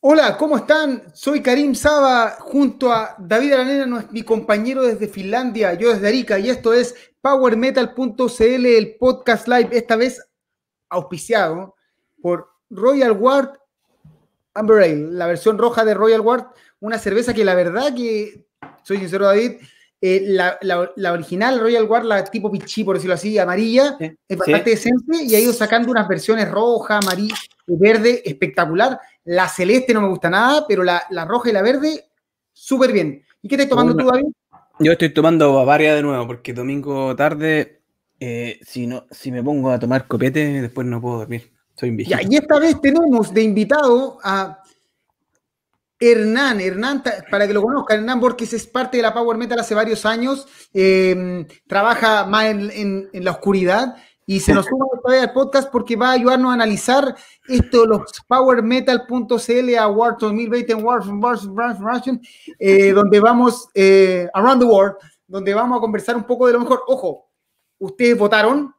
Hola, ¿cómo están? Soy Karim Saba junto a David Aranena, mi compañero desde Finlandia, yo desde Arica, y esto es PowerMetal.cl, el podcast live, esta vez auspiciado por Royal Ward Amber Ale, la versión roja de Royal Ward, una cerveza que la verdad que, soy sincero David, eh, la, original Royal Guard, la tipo pichí, por decirlo así, amarilla, es bastante decente y ha ido sacando unas versiones roja, amarilla, verde, espectacular. La celeste no me gusta nada, pero la, roja y la verde, súper bien. ¿Y qué estás tomando tú, David? Yo estoy tomando Bavaria de nuevo, porque domingo tarde, eh, si, no, si me pongo a tomar copete, después no puedo dormir. Soy un y esta vez tenemos de invitado a Hernán, Hernán, para que lo conozcan, Hernán Borges es parte de la Power Metal hace varios años, em, trabaja más en, la oscuridad y se nos suma todavía al podcast porque va a ayudarnos a analizar esto, los powermetal.cl Awards 2020 Wars, eh, donde vamos, eh, Around the World, donde vamos a conversar un poco de lo mejor. Ojo, ustedes votaron,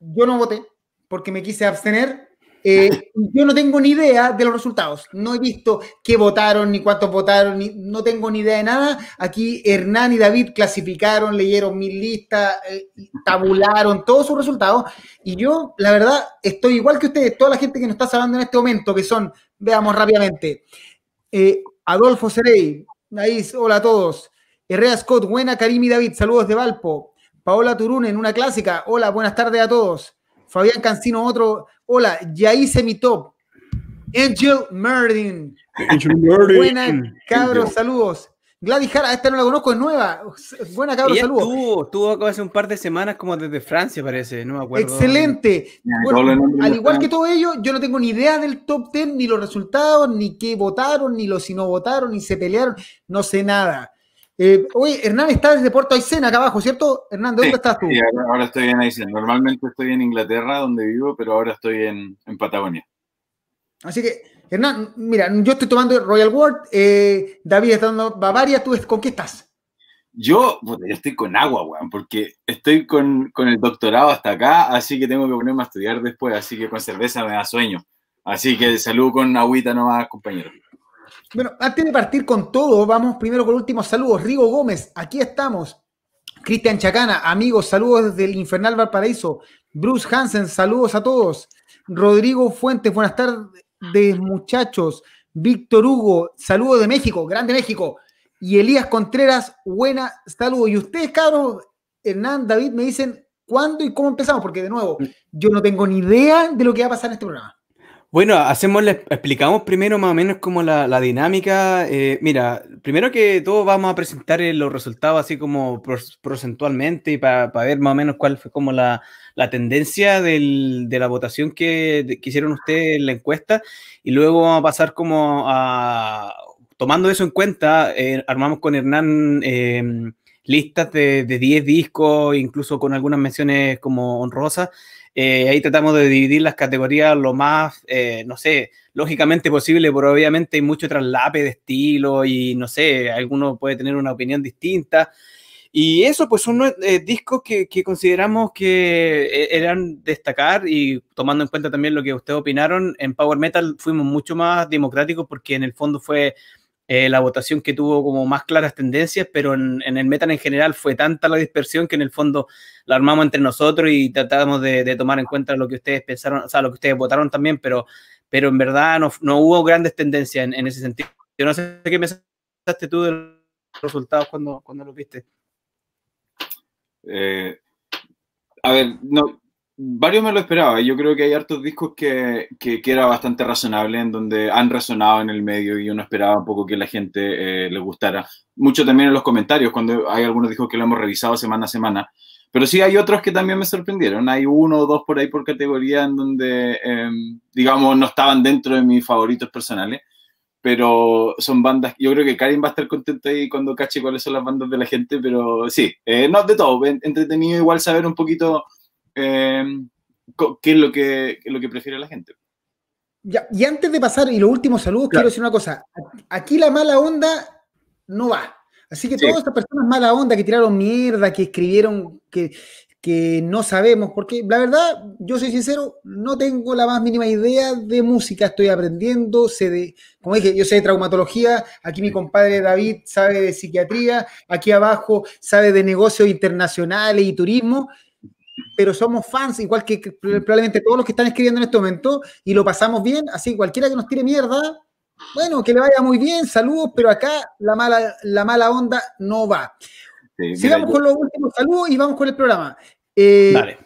yo no voté porque me quise abstener, eh, yo no tengo ni idea de los resultados. No he visto qué votaron, ni cuántos votaron, no tengo ni idea de nada. Aquí Hernán y David clasificaron, leyeron mi lista, eh, tabularon todos sus resultados. Y yo, la verdad, estoy igual que ustedes, toda la gente que nos está hablando en este momento, que son, veamos rápidamente, eh, Adolfo Serey, Naís, hola a todos. Herrera Scott, buena, Karim y David, saludos de Valpo. Paola Turunen, en una clásica, hola, buenas tardes a todos. Fabián Cancino, otro, Hola, ya hice mi top. Angel Merdin. Angel Merdin. Buena, cabros, saludos. Gladys Jara, esta no la conozco, es nueva. Buena, cabros, saludos. Estuvo, estuvo hace un par de semanas como desde Francia, parece, no me acuerdo. Excelente. al igual que todo ello, yo no tengo ni idea del top 10, ni los resultados, ni qué votaron, ni los si no votaron, ni se pelearon, no sé nada oye, eh, Hernán está desde Puerto Aysén, acá abajo, ¿cierto? Hernán, dónde estás tú? Sí, ahora estoy en Aysén. Normalmente estoy en Inglaterra, donde vivo, pero ahora estoy en, Patagonia. Así que, Hernán, mira, yo estoy tomando Royal World, eh, David está dando Bavaria, ¿tú con qué estás? Yo, estoy con agua, weón, porque estoy con, el doctorado hasta acá, así que tengo que ponerme a estudiar después, así que con cerveza me da sueño. Así que salud con agüita nomás, compañero. Bueno, antes de partir con todo, vamos primero con últimos saludos. Rigo Gómez, aquí estamos. Cristian Chacana, amigos, saludos desde el Infernal Valparaíso. Bruce Hansen, saludos a todos. Rodrigo Fuentes, buenas tardes, muchachos. Víctor Hugo, saludos de México, grande México. Y Elías Contreras, buena saludo. Y ustedes, cabros, Hernán, David, me dicen cuándo y cómo empezamos, porque de nuevo, yo no tengo ni idea de lo que va a pasar en este programa. Bueno, hacemos, explicamos primero más o menos como la, dinámica. Eh, mira, primero que todo vamos a presentar eh, los resultados así como porcentualmente para, para ver más o menos cuál fue como la, tendencia de la votación que, quisieron hicieron ustedes en la encuesta y luego vamos a pasar como a, tomando eso en cuenta, eh, armamos con Hernán... listas de, de 10 discos, incluso con algunas menciones como honrosas, eh, ahí tratamos de dividir las categorías lo más, eh, no sé, lógicamente posible, pero obviamente hay mucho traslape de estilo y no sé, alguno puede tener una opinión distinta. Y eso, pues, son eh, discos que, que, consideramos que eran destacar y tomando en cuenta también lo que ustedes opinaron, en Power Metal fuimos mucho más democráticos porque en el fondo fue eh, la votación que tuvo como más claras tendencias, pero en, el Metan en general fue tanta la dispersión que en el fondo la armamos entre nosotros y tratamos de, tomar en cuenta lo que ustedes pensaron, o sea, lo que ustedes votaron también, pero, pero en verdad no, hubo grandes tendencias en, ese sentido. Yo no sé qué pensaste tú de los resultados cuando, cuando los viste. Eh, a ver, no, varios me lo esperaba. Yo creo que hay hartos discos que, que, era bastante razonable, en donde han resonado en el medio y uno esperaba un poco que la gente eh, les gustara. Mucho también en los comentarios, cuando hay algunos discos que lo hemos revisado semana a semana. Pero sí hay otros que también me sorprendieron. Hay uno o dos por ahí por categoría en donde, em, digamos, no estaban dentro de mis favoritos personales. Pero son bandas, yo creo que Karim va a estar contento ahí cuando cache cuáles son las bandas de la gente, pero sí, eh, no de todo, entretenido igual saber un poquito Em, qué es lo que, lo que prefiere la gente. y antes de pasar, y los últimos saludos, quiero decir una cosa. Aquí la mala onda no va. Así que todas estas personas mala onda que tiraron mierda, que escribieron que, que no sabemos, porque la verdad, yo soy sincero, no tengo la más mínima idea de música, estoy aprendiendo, sé de, como dije, yo sé de traumatología, aquí mi compadre David sabe de psiquiatría, aquí abajo sabe de negocios internacionales y turismo, pero somos fans, igual que mm. probablemente todos los que están escribiendo en este momento, y lo pasamos bien, así cualquiera que nos tire mierda, bueno, que le vaya muy bien, saludos, pero acá la mala, la mala onda no va. Sigamos con los últimos saludos y vamos con el programa. Eh, Dale.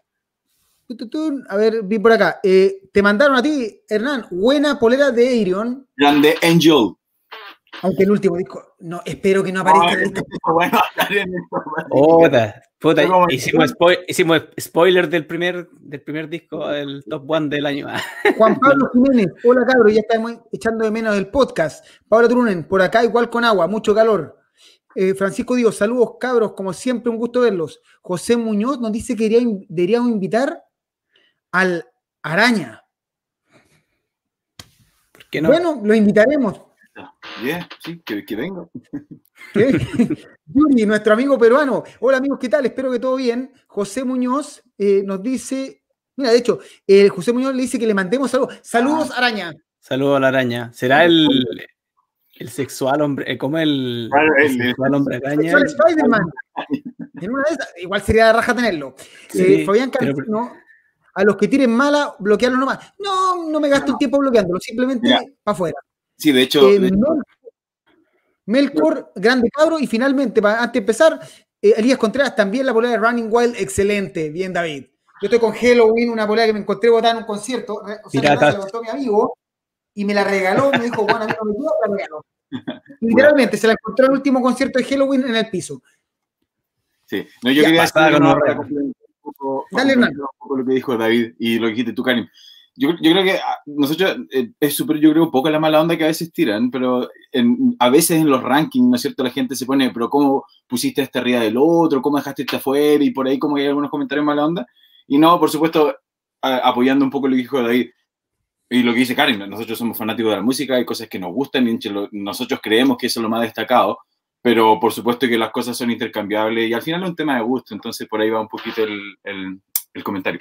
A ver, vi por acá. Eh, te mandaron a ti, Hernán, buena polera de Arion. Grande Angel. Aunque el último disco, no, espero que no aparezca. puta, hicimos, spoiler del primer, del primer disco del top one del año. Juan Pablo Jiménez, hola cabros, ya estamos echando de menos el podcast. Pablo Trunen, por acá igual con agua, mucho calor. Eh, Francisco Díaz, saludos cabros, como siempre, un gusto verlos. José Muñoz nos dice que deberíamos invitar al Araña. ¿Por qué no? Bueno, lo invitaremos. Bien, sí, que, que venga. Yuri, nuestro amigo peruano. Hola amigos, ¿qué tal? Espero que todo bien. José Muñoz eh, nos dice, mira, de hecho, José Muñoz le dice que le mandemos algo. Saludos, ah. araña. Saludos a la araña. ¿Será el, el sexual hombre, eh, ¿cómo el, el, sexual hombre araña? Sexual Spider-Man. igual sería de raja tenerlo. Sí, eh, Fabián a los que tiren mala, bloquearlo nomás. No, no me gasto el tiempo bloqueándolo, simplemente para afuera. Sí, de hecho. Melkor, grande cabro, y finalmente, antes de empezar, eh, Elías Contreras también la polea de Running Wild, excelente, bien David. Yo estoy con Halloween, una polea que me encontré botada en un concierto, o sea, se la botó mi amigo, y me la regaló, me dijo, bueno, a mí no me queda, la regaló. Literalmente, se la encontró en el último concierto de Halloween en el piso. Sí, no, yo quería estar un poco, Dale, un lo que dijo David y lo que dijiste tú, Karim. Yo, yo, creo que ah, nosotros eh, es súper, yo creo, un poco la mala onda que a veces tiran, pero a veces en los rankings, ¿no es cierto? La gente se pone, pero ¿cómo pusiste este arriba del otro? ¿Cómo dejaste este afuera? Y por ahí como hay algunos comentarios mala onda. Y no, por supuesto, apoyando un poco lo que dijo David y lo que dice Karen, nosotros somos fanáticos de la música, hay cosas que nos gustan y nosotros creemos que eso es lo más destacado, pero por supuesto que las cosas son intercambiables y al final es un tema de gusto, entonces por ahí va un poquito el, el, el comentario.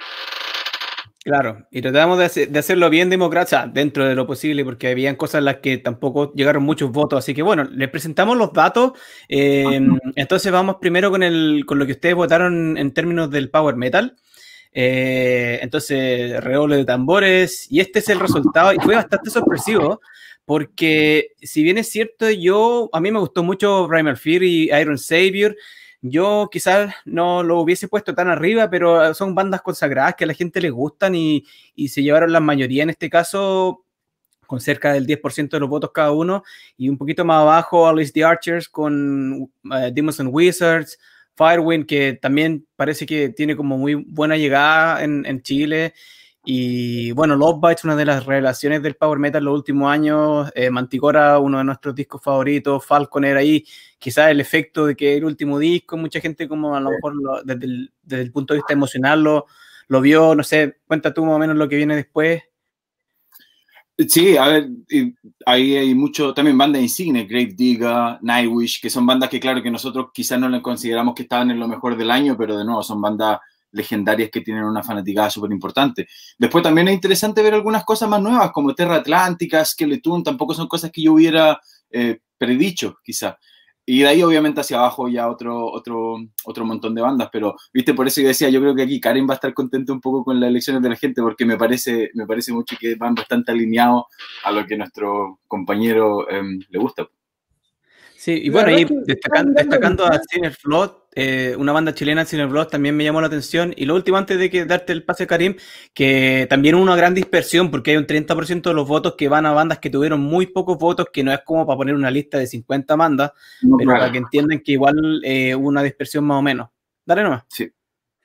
Claro, y tratamos de, hacerlo bien democracia dentro de lo posible, porque habían cosas en las que tampoco llegaron muchos votos. Así que bueno, les presentamos los datos. Em, entonces vamos primero con, con lo que ustedes votaron en términos del power metal. Eh, entonces, reole de tambores. Y este es el resultado. Y fue bastante sorpresivo, porque si bien es cierto, yo a mí me gustó mucho Primal Fear y Iron Savior. Yo quizás no lo hubiese puesto tan arriba, pero son bandas consagradas que a la gente le gustan y, se llevaron la mayoría en este caso con cerca del 10% de los votos cada uno y un poquito más abajo Alice the Archers con uh, Demons and Wizards, Firewind que también parece que tiene como muy buena llegada en, en Chile y bueno, Love Bites, una de las revelaciones del Power Metal los últimos años, eh, Manticora, uno de nuestros discos favoritos, Falcon era ahí, quizás el efecto de que el último disco, mucha gente como a lo mejor desde, el, punto de vista emocional lo, vio, no sé, cuenta tú más o menos lo que viene después. Sí, a ver, ahí hay mucho, también bandas insignes, Grave Digger, Nightwish, que son bandas que claro que nosotros quizás no les consideramos que estaban en lo mejor del año, pero de nuevo son bandas legendarias que tienen una fanaticada súper importante. Después también es interesante ver algunas cosas más nuevas, como Terra Atlántica, Skeleton, tampoco son cosas que yo hubiera eh, predicho, quizá. Y de ahí, obviamente, hacia abajo ya otro, otro, otro montón de bandas. Pero, viste, por eso yo decía, yo creo que aquí Karen va a estar contento un poco con las elecciones de la gente, porque me parece, me parece mucho que van bastante alineados a lo que nuestro compañero em, le gusta. Sí, y bueno, y destacando, a Cine eh, una banda chilena, Cineblog también me llamó la atención. Y lo último, antes de que darte el pase, Karim, que también hubo una gran dispersión, porque hay un 30% de los votos que van a bandas que tuvieron muy pocos votos, que no es como para poner una lista de 50 bandas, pero para que entiendan que igual eh, hubo una dispersión más o menos. Dale nomás. Sí.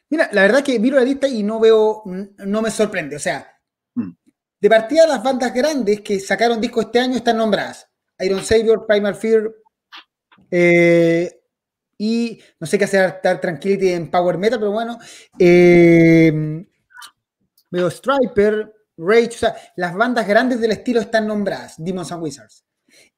Mira, la verdad que miro la lista y no veo, no me sorprende. O sea, mm. de partida las bandas grandes que sacaron disco este año están nombradas. Iron Savior, Primal Fear, eh, y no sé qué hacer estar Tranquility en Power Meta, pero bueno. veo eh, Striper, Rage, o sea, las bandas grandes del estilo están nombradas, Demons and Wizards.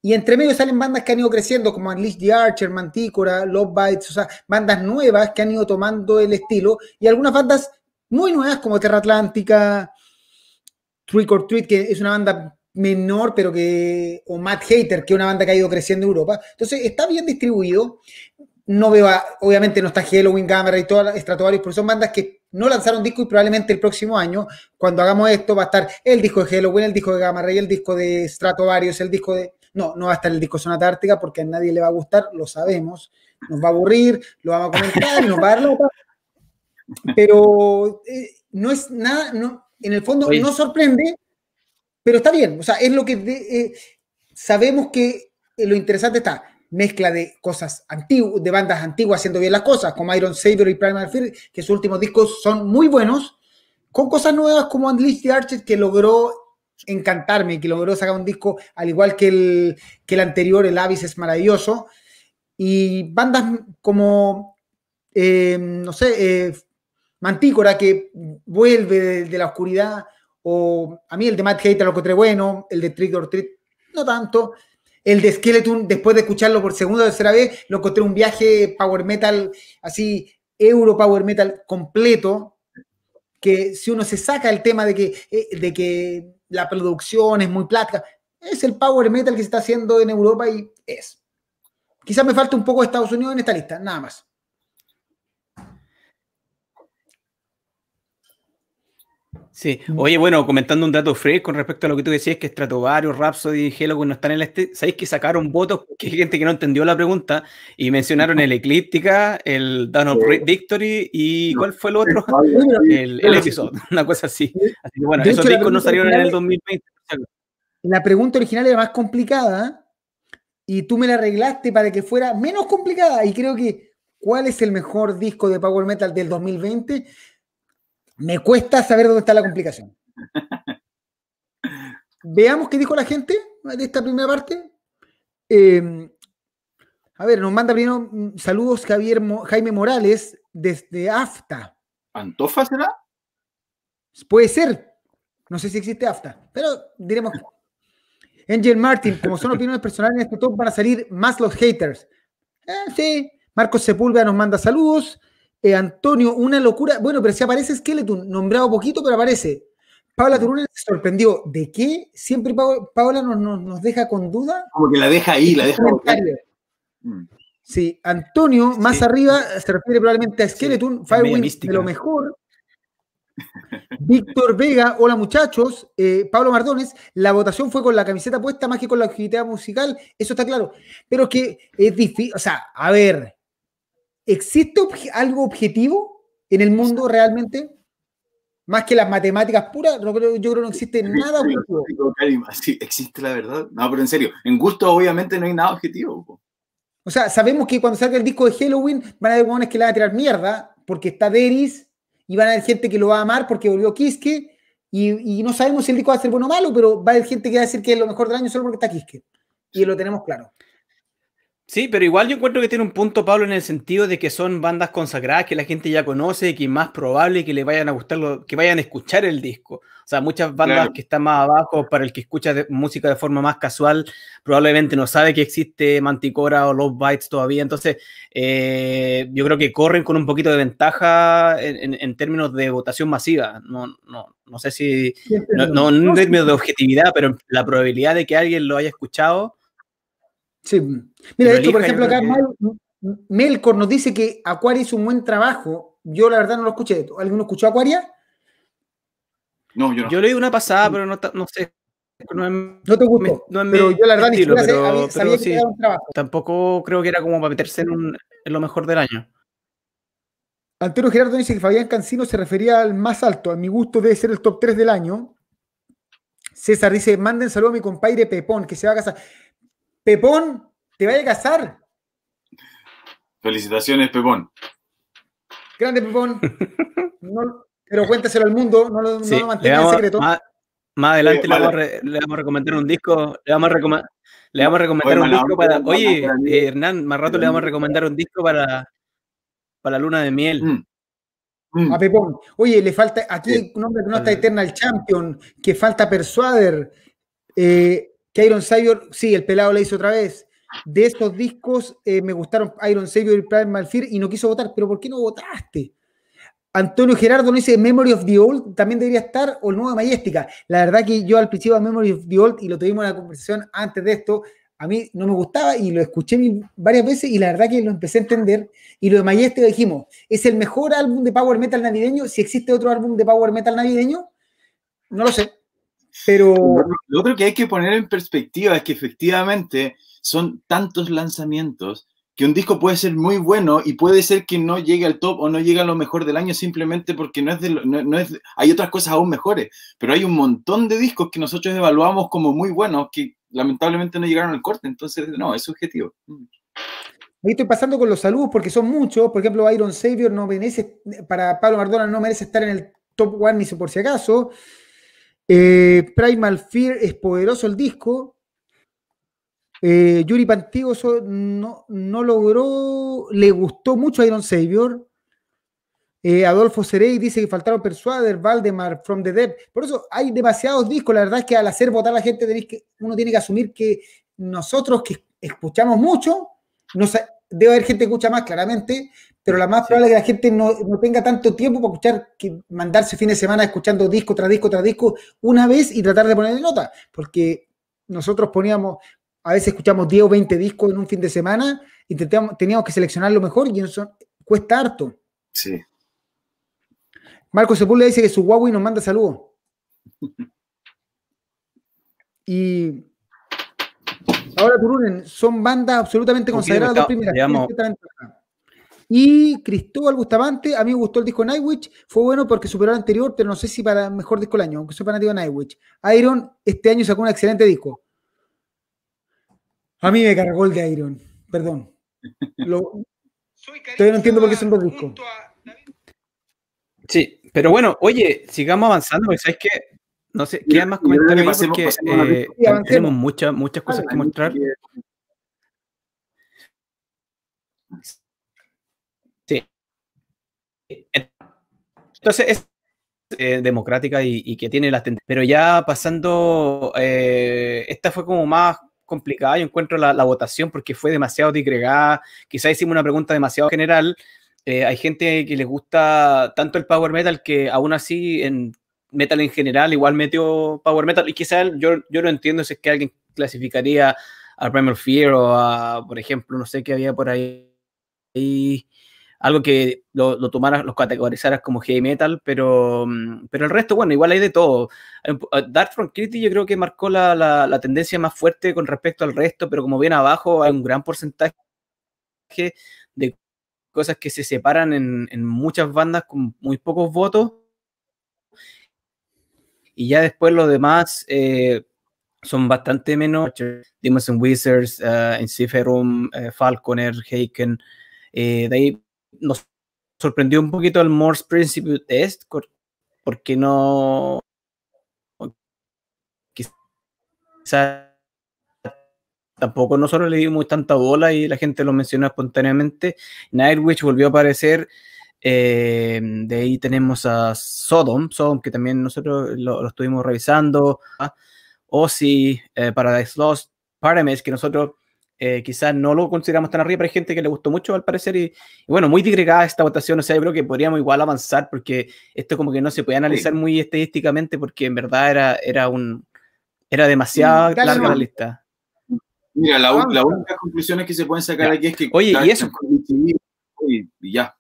Y entre medio salen bandas que han ido creciendo, como Unleash the Archer, Mantícora, Love Bites, o sea, bandas nuevas que han ido tomando el estilo, y algunas bandas muy nuevas como Terra Atlántica, Trick or Treat, que es una banda menor, pero que, o Mad Hater, que es una banda que ha ido creciendo en Europa. Entonces, está bien distribuido no veo, obviamente no está Halloween, Gamera y toda Stratovarius, pero son bandas que no lanzaron disco y probablemente el próximo año, cuando hagamos esto, va a estar el disco de Halloween, el disco de Gamera y el disco de Stratovarius, el disco de... No, no va a estar el disco Sonata Ártica porque a nadie le va a gustar, lo sabemos, nos va a aburrir, lo vamos a comentar, nos va a dar Pero eh, no es nada, no, en el fondo no sorprende, pero está bien, o sea, es lo que... Eh, sabemos que eh, lo interesante está mezcla de cosas antiguas, de bandas antiguas haciendo bien las cosas, como Iron Savior y Primal Fear, que sus últimos discos son muy buenos, con cosas nuevas como Unleashed the Arches que logró encantarme, que logró sacar un disco al igual que el, que el anterior, el Avis es maravilloso, y bandas como, eh, no sé, eh, Mantícora, que vuelve de, la oscuridad, o a mí el de Matt Hater lo encontré bueno, el de Trick or Treat no tanto, el de Skeleton, después de escucharlo por segunda o tercera vez, lo encontré un viaje power metal, así, euro power metal completo, que si uno se saca el tema de que, eh, de que la producción es muy plática es el power metal que se está haciendo en Europa y es. Quizás me falta un poco de Estados Unidos en esta lista, nada más. Sí, mm. oye, bueno, comentando un dato fresco con respecto a lo que tú decías, que Stratovarius, Rhapsody y que no están en la este, ¿sabéis que sacaron votos? Que hay gente que no entendió la pregunta y mencionaron el Eclíptica, el Dawn of Victory y ¿cuál fue el otro? El, el episodio, una cosa así. Así que bueno, esos discos no salieron en el 2020. La pregunta original era más complicada y tú me la arreglaste para que fuera menos complicada y creo que ¿cuál es el mejor disco de Power Metal del 2020? Me cuesta saber dónde está la complicación. Veamos qué dijo la gente de esta primera parte. Em, a ver, nos manda primero mm, saludos Javier Jaime Morales desde AFTA. ¿Antofa será? Puede ser. No sé si existe AFTA, pero diremos. Angel Martin, como son opiniones personales en este top, van a salir más los haters. Eh, sí. Marcos Sepúlveda nos manda saludos. Eh, Antonio, una locura. Bueno, pero si aparece Skeleton, nombrado poquito, pero aparece. Paula Turunen sorprendió. ¿De qué? Siempre Paola nos, nos, deja con duda. Como que la deja ahí, la deja. Mm. Sí, Antonio, más arriba, se refiere probablemente a Skeleton. Firewind, de lo mejor. Víctor Vega, hola muchachos. Eh, Pablo Mardones, la votación fue con la camiseta puesta más que con la actividad musical, eso está claro. Pero que es difícil, o sea, a ver, ¿existe algo objetivo en el mundo realmente? Más que las matemáticas puras, yo creo, que no existe nada objetivo. existe la verdad. No, pero en serio, en gusto obviamente no hay nada objetivo. O sea, sabemos que cuando salga el disco de Halloween van a haber hueones que le van a tirar mierda porque está Deris y van a haber gente que lo va a amar porque volvió Kiske y, y, no sabemos si el disco va a ser bueno o malo, pero va a haber gente que va a decir que es lo mejor del año solo porque está Kiske. Y lo tenemos claro. Sí, pero igual yo encuentro que tiene un punto, Pablo, en el sentido de que son bandas consagradas que la gente ya conoce y que es más probable que le vayan a gustar, que vayan a escuchar el disco. O sea, muchas bandas que están más abajo, para el que escucha de, música de forma más casual, probablemente no sabe que existe Manticora o Love Bites todavía. Entonces, eh, yo creo que corren con un poquito de ventaja en, términos de votación masiva. No, no, no sé si, no, no en términos de objetividad, pero la probabilidad de que alguien lo haya escuchado Sí. Mira, hecho, por ejemplo, acá Melkor nos dice que Acuaria hizo un buen trabajo. Yo la verdad no lo escuché. ¿Alguno escuchó Acuaria? No, yo no. Yo leí una pasada, pero no, sé. No, te gustó. pero yo la verdad ni pero, trabajo. Tampoco creo que era como para meterse en, lo mejor del año. Antero Gerardo dice que Fabián Cancino se refería al más alto. A mi gusto debe ser el top 3 del año. César dice, manden saludo a mi compadre Pepón, que se va a casar. Pepón, te vaya a casar. Felicitaciones, Pepón. Grande, Pepón. pero cuéntaselo al mundo, no lo, sí, en secreto. Más, adelante le, vamos a recomendar un disco, le vamos a recomendar. Le vamos a recomendar un disco para. oye, eh, Hernán, más rato le vamos a recomendar un disco para, para la luna de miel. Mm. Mm. A Pepón. Oye, le falta. Aquí un hombre que no está Eternal Champion, que falta Persuader. Eh, que Iron Savior, sí, el pelado le hizo otra vez. De estos discos eh, me gustaron Iron Savior y Prime Malfir y no quiso votar. ¿Pero por qué no votaste? Antonio Gerardo no dice Memory of the Old, también debería estar, o el nuevo Majestica. La verdad que yo al principio a Memory of the Old, y lo tuvimos en la conversación antes de esto, a mí no me gustaba y lo escuché varias veces y la verdad que lo empecé a entender. Y lo de Majestica dijimos, es el mejor álbum de Power Metal navideño, si existe otro álbum de Power Metal navideño, no lo sé. Pero... Lo otro que hay que poner en perspectiva es que efectivamente son tantos lanzamientos que un disco puede ser muy bueno y puede ser que no llegue al top o no llegue a lo mejor del año simplemente porque no es hay otras cosas aún mejores, pero hay un montón de discos que nosotros evaluamos como muy buenos que lamentablemente no llegaron al corte, entonces no, es subjetivo. Ahí estoy pasando con los saludos porque son muchos, por ejemplo, Iron Savior no merece, para Pablo Mardona no merece estar en el top one ni por si acaso. Eh, Primal Fear es poderoso el disco. Eh, Yuri Pantigo no, no, logró, le gustó mucho Iron Savior. Eh, Adolfo Cerey dice que faltaron Persuader, Valdemar, From the Dead. Por eso hay demasiados discos. La verdad es que al hacer votar a la gente, tenéis que, uno tiene que asumir que nosotros que escuchamos mucho, debe haber gente que escucha más claramente, pero la más probable es que la gente no, tenga tanto tiempo para escuchar, que mandarse fin de semana escuchando disco tras disco tras disco una vez y tratar de ponerle nota, porque nosotros poníamos, a veces escuchamos 10 o 20 discos en un fin de semana, y teníamos que seleccionar lo mejor y eso cuesta harto. Sí. Marco Sepúlveda dice que su Huawei nos manda saludos. y ahora, Turunen, son bandas absolutamente consagradas. Dos primeras. Y Cristóbal Bustamante, a mí me gustó el disco Nightwish, fue bueno porque superó al anterior, pero no sé si para el mejor disco del año, aunque soy fanático de Nightwish. Iron, este año sacó un excelente disco. A mí me cargó el de Iron, perdón. todavía no entiendo por qué son dos disco. Sí, pero bueno, oye, sigamos avanzando, porque sabes que no sé, qué más comentarios porque eh, tenemos muchas, muchas cosas que mostrar. Entonces, es eh, democrática y, que tiene la tendencia. Pero ya pasando, eh, esta fue como más complicada, yo encuentro la, votación porque fue demasiado digregada, quizás hicimos una pregunta demasiado general. Eh, hay gente que les gusta tanto el power metal que aún así en metal en general igual metió power metal y quizás yo, yo no entiendo si es que alguien clasificaría a Primal Fear o a, por ejemplo, no sé qué había por ahí algo que lo, tomaras, los categorizaras como heavy metal, pero, mm, pero el resto, bueno, igual hay de todo. Eh, eh, Dark From yo creo que marcó la, tendencia más fuerte con respecto al resto, pero como bien abajo hay un gran porcentaje de cosas que se separan en, muchas bandas con muy pocos votos. Y ya después los demás... Eh, son bastante menos. Demons and Wizards, uh, Enciferum, Falconer, Haken. de ahí nos sorprendió un poquito el Morse Principle Test, porque no. Quizás tampoco nosotros le dimos tanta bola y la gente lo mencionó espontáneamente. Nightwish volvió a aparecer. Eh, de ahí tenemos a Sodom, Sodom que también nosotros lo, estuvimos revisando. ¿ah? Ozzy, eh, Paradise Lost, Parames que nosotros eh, quizás no lo consideramos tan arriba, pero hay gente que le gustó mucho al parecer. Y, bueno, muy digregada esta votación. O sea, yo creo que podríamos igual avanzar porque esto como que no se puede analizar muy estadísticamente porque en verdad era, era, un, era demasiado larga la lista. Mira, la, ah, la única conclusión que se pueden sacar aquí es que... Oye, y eso... Y, ya.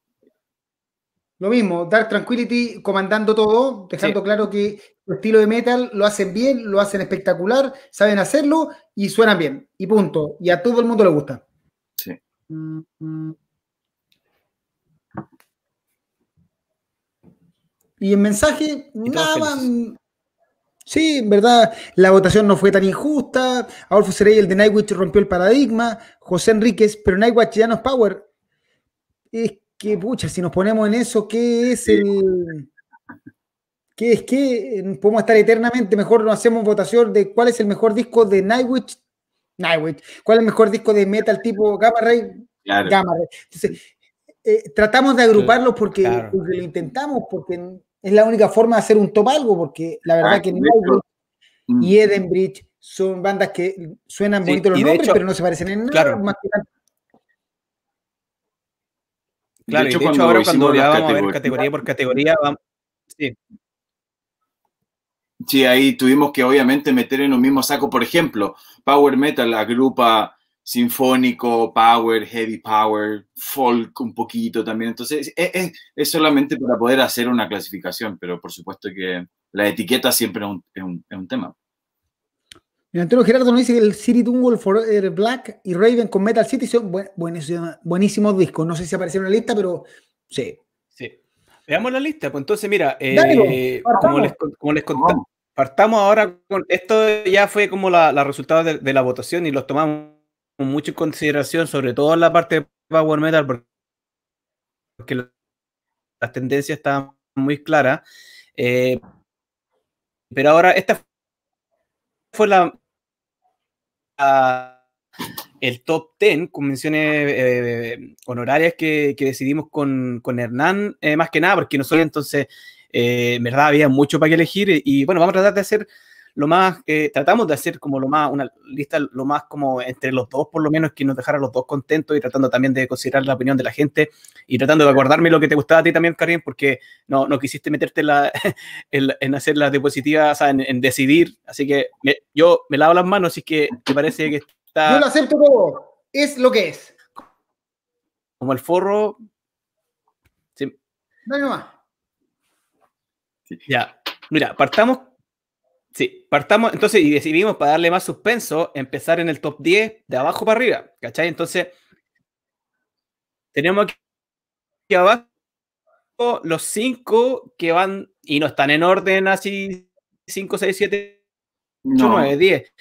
Lo mismo, Dark Tranquility comandando todo, dejando claro que el estilo de metal lo hacen bien, lo hacen espectacular, saben hacerlo y suenan bien, y punto. Y a todo el mundo le gusta. Sí. Y el mensaje, nada más. Sí, en verdad, la votación no fue tan injusta. Adolfo Serey, el de Nightwatch, rompió el paradigma. José Enríquez, pero Nightwatch ya no es Power. Es que, pucha, si nos ponemos en eso, ¿qué es el es que eh, podemos estar eternamente, mejor no hacemos votación de cuál es el mejor disco de Nightwish, Nightwish, cuál es el mejor disco de metal tipo Gamma Ray, Gamma Ray. Entonces, eh, tratamos de agruparlos porque, lo intentamos, porque es la única forma de hacer un top algo, porque la verdad que Nightwish mm. y Edenbridge son bandas que suenan bonitos los nombres, pero no se parecen en nada claro. que Claro, de hecho, ahora cuando a ver categoría por categoría, vamos, Sí, ahí tuvimos que obviamente meter en un mismo saco, por ejemplo, Power Metal la grupa sinfónico, power, heavy power, folk un poquito también. Entonces, es, solamente para poder hacer una clasificación, pero por supuesto que la etiqueta siempre es un, tema. Antonio Gerardo nos dice que el City Tungle for Black y Raven con Metal City son buenísimos, discos. No sé si aparecieron en la lista, pero sí. Sí. Veamos la lista. Pues entonces, mira, eh, pues, como, les, como Partamos ahora con esto, ya fue como la, la de, la votación y los tomamos con mucha consideración, sobre todo en la parte de Power Metal, porque las tendencias estaban muy claras. Eh, pero ahora, esta fue la, el top Ten, convenciones eh, honorarias que, decidimos con, Hernán, eh, más que nada, porque nosotros entonces eh, en verdad había mucho para elegir eh, y, bueno, vamos a tratar de hacer lo más, eh, tratamos de hacer como lo más, una lista lo más como entre los dos, por lo menos, que nos dejara los dos contentos y tratando también de considerar la opinión de la gente y tratando de acordarme lo que te gustaba a ti también, Karim, porque no, no quisiste meterte la, en, hacer las diapositivas, en, decidir, así que yo me lavo las manos, es que me parece que está... Yo lo acepto todo, es lo que es. Como el forro... Sí. No, ya, mira, partamos. Sí, partamos entonces y decidimos para darle más suspenso empezar en el top 10 de abajo para arriba, ¿cachai? Entonces, tenemos aquí abajo los 5 que van y no están en orden así 5, 6, 7, 8, 9, 10.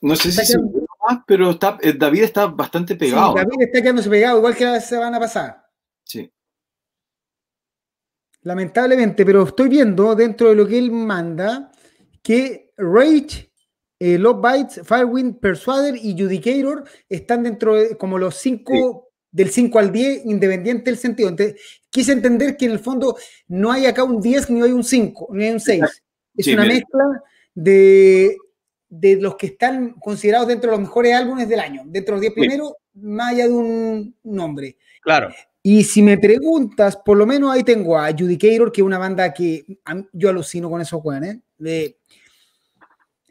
No sé si más, pero está, eh, David está bastante pegado. David está quedándose pegado, igual que la semana pasada. Sí. Lamentablemente, pero estoy viendo dentro de lo que él manda que Rage, eh, Love Bites, Firewind, Persuader y Judicator están dentro de como los cinco, del 5 al 10, independiente del sentido. Entonces, quise entender que en el fondo no hay acá un 10, ni hay un 5, ni hay un 6. Es una mezcla de de los que están considerados dentro de los mejores álbumes del año, dentro de los 10 primeros, más allá de un nombre. Claro. Y si me preguntas, por lo menos ahí tengo a Judicator, que es una banda que yo alucino con esos juegos, ¿eh?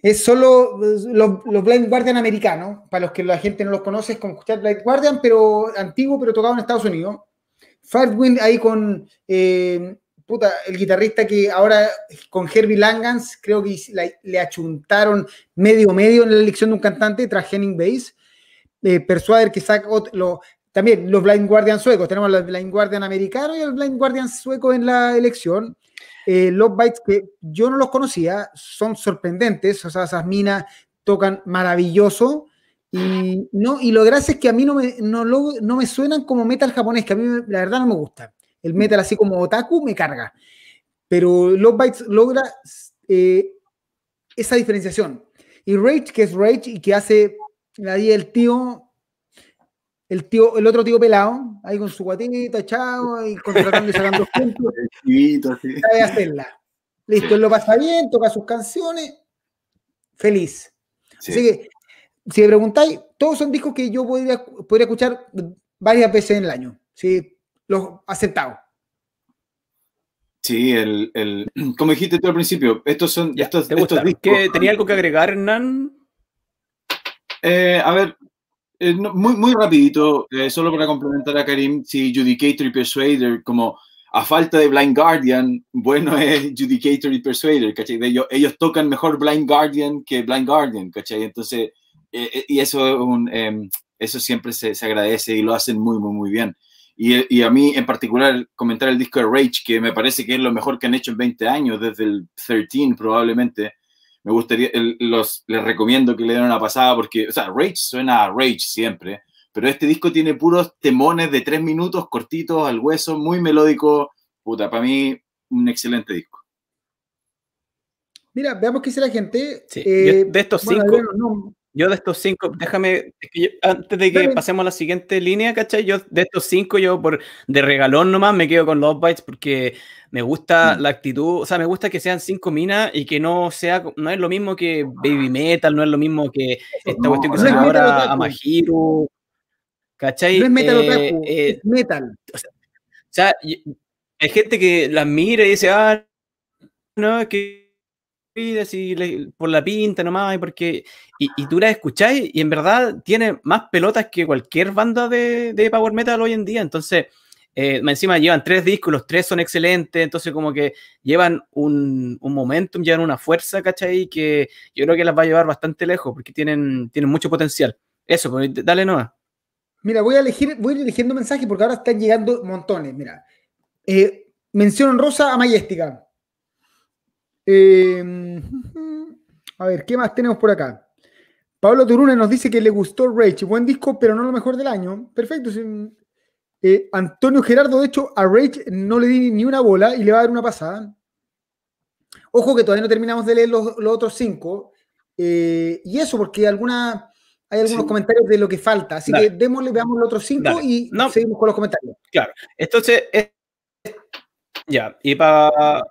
Es solo los, Blind Guardian americanos, para los que la gente no los conoce, es como escuchar Blind Guardian, pero antiguo, pero tocado en Estados Unidos. Firewind ahí con eh, el guitarrista que ahora con Herbie Langans creo que le achuntaron medio medio en la elección de un cantante tras Henning Bass. Eh, Persuader que saca lo, también los Blind Guardian suecos. Tenemos los Blind Guardian americanos y el Blind Guardian sueco en la elección. Eh, los Bytes que yo no los conocía son sorprendentes. O sea, esas minas tocan maravilloso. Y, no, y lo gracioso es que a mí no me, no, me suenan como metal japonés, que a mí la verdad no me gusta el metal así como otaku me carga. Pero Love Bites logra eh, esa diferenciación. Y Rage, que es Rage y que hace nadie el tío, el tío, el otro tío pelado, ahí con su guatita, chao, y contratando y sacando puntos, Sabe hacerla. Listo, él lo pasa bien, toca sus canciones, feliz. Así que, si me preguntáis, todos son discos que yo podría, podría escuchar varias veces en el año. ¿sí? los aceptado Sí, el, el, como dijiste tú al principio, estos son... estos, estos ¿Tenía algo que agregar, Hernán? Eh, a ver, eh, muy, muy rapidito, eh, solo para complementar a Karim, si Judicator y Persuader, como a falta de Blind Guardian, bueno es Judicator y Persuader, ¿cachai? Ellos, tocan mejor Blind Guardian que Blind Guardian, ¿cachai? Entonces, y eso, un, em, eso siempre se, se, agradece y lo hacen muy, muy, muy bien. Y, a mí en particular comentar el disco de Rage, que me parece que es lo mejor que han hecho en 20 años, desde el 13 probablemente. Me gustaría, los, les recomiendo que le den una pasada porque, o sea, Rage suena a Rage siempre, pero este disco tiene puros temones de tres minutos, cortitos, al hueso, muy melódico. Puta, para mí un excelente disco. Mira, veamos qué dice la gente. Eh, de estos cinco, yo de estos cinco, déjame, antes de que pasemos a la siguiente línea, ¿cachai? Yo de estos cinco, yo por de regalón nomás me quedo con los bytes porque me gusta mm. la actitud, o sea, me gusta que sean cinco minas y que no sea, no es lo mismo que Baby Metal, no es lo mismo que esta cuestión que se ahora a ¿cachai? No es Metal eh, eh es Metal. O sea, hay gente que las mira y dice, ah, no, es que y por la pinta nomás, y porque. Y, tú la escucháis y en verdad tiene más pelotas que cualquier banda de, Power Metal hoy en día. Entonces, eh, encima llevan tres discos, los tres son excelentes, entonces como que llevan un, un, momentum, llevan una fuerza, ¿cachai? Que yo creo que las va a llevar bastante lejos porque tienen, tienen mucho potencial. Eso, pues, dale nomás Mira, voy a elegir, voy a ir eligiendo mensajes porque ahora están llegando montones. Mira, eh, rosa a Majestica. Em, a ver, ¿qué más tenemos por acá? Pablo Turuna nos dice que le gustó Rage. Buen disco, pero no lo mejor del año. Perfecto. Eh, Antonio Gerardo, de hecho, a Rage no le di ni una bola y le va a dar una pasada. Ojo que todavía no terminamos de leer los, otros cinco. Eh, y eso, porque hay algunos comentarios de lo que falta. Así que démosle, veamos los otros cinco y seguimos con los comentarios. Claro. Entonces, ya. Y para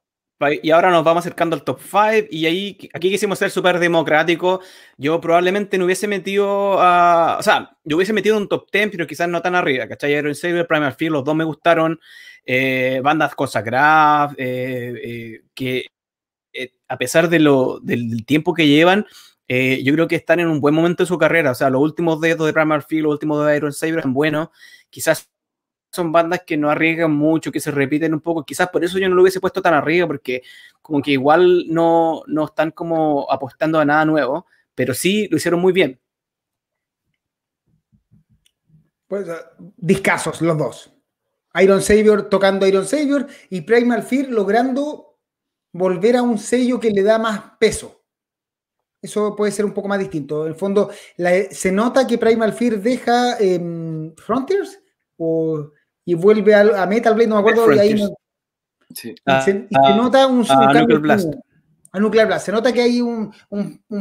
y ahora nos vamos acercando al top 5 y ahí aquí quisimos ser súper democráticos Yo probablemente no hubiese metido a... o sea, yo hubiese metido un top 10, pero quizás no tan arriba, ¿cachai? Iron Saber, Primal Fear, los dos me gustaron. Eh, bandas consagradas, eh, eh, que eh, a pesar de lo, del tiempo que llevan, yo creo que están en un buen momento de su carrera. O sea, los últimos dedos de Primal Fear, los últimos de Iron Saber son buenos. Quizás son bandas que no arriesgan mucho, que se repiten un poco. Quizás por eso yo no lo hubiese puesto tan arriba, porque como que igual no, están como apostando a nada nuevo, pero sí lo hicieron muy bien. Pues ah, discasos los dos. Iron Savior tocando Iron Savior y Primal Fear logrando volver a un sello que le da más peso. Eso puede ser un poco más distinto. En el fondo, se nota que Primal Fear deja em, Frontiers o y vuelve a, Metal Blade, no me acuerdo, y ahí sí. Ah, ah, se, nota un, ah, Nuclear Blast. Se nota que hay un,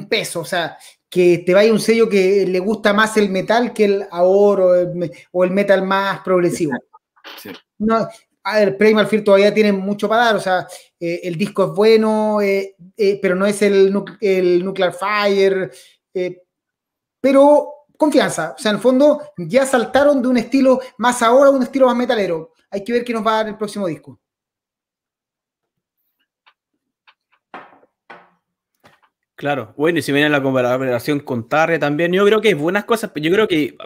peso, o sea, que te vaya un sello que le gusta más el metal que el oro, o el metal más progresivo. Sí. a ver, Primal Fear todavía tiene mucho para dar, o sea, eh, el disco es bueno, eh, eh, pero no es el Nuclear Fire, pero confianza. O sea, en el fondo ya saltaron de un estilo más ahora a un estilo más metalero. Hay que ver qué nos va a dar el próximo disco. Claro, bueno, y si viene la comparación con Tarre también, yo creo que es buenas cosas, yo creo que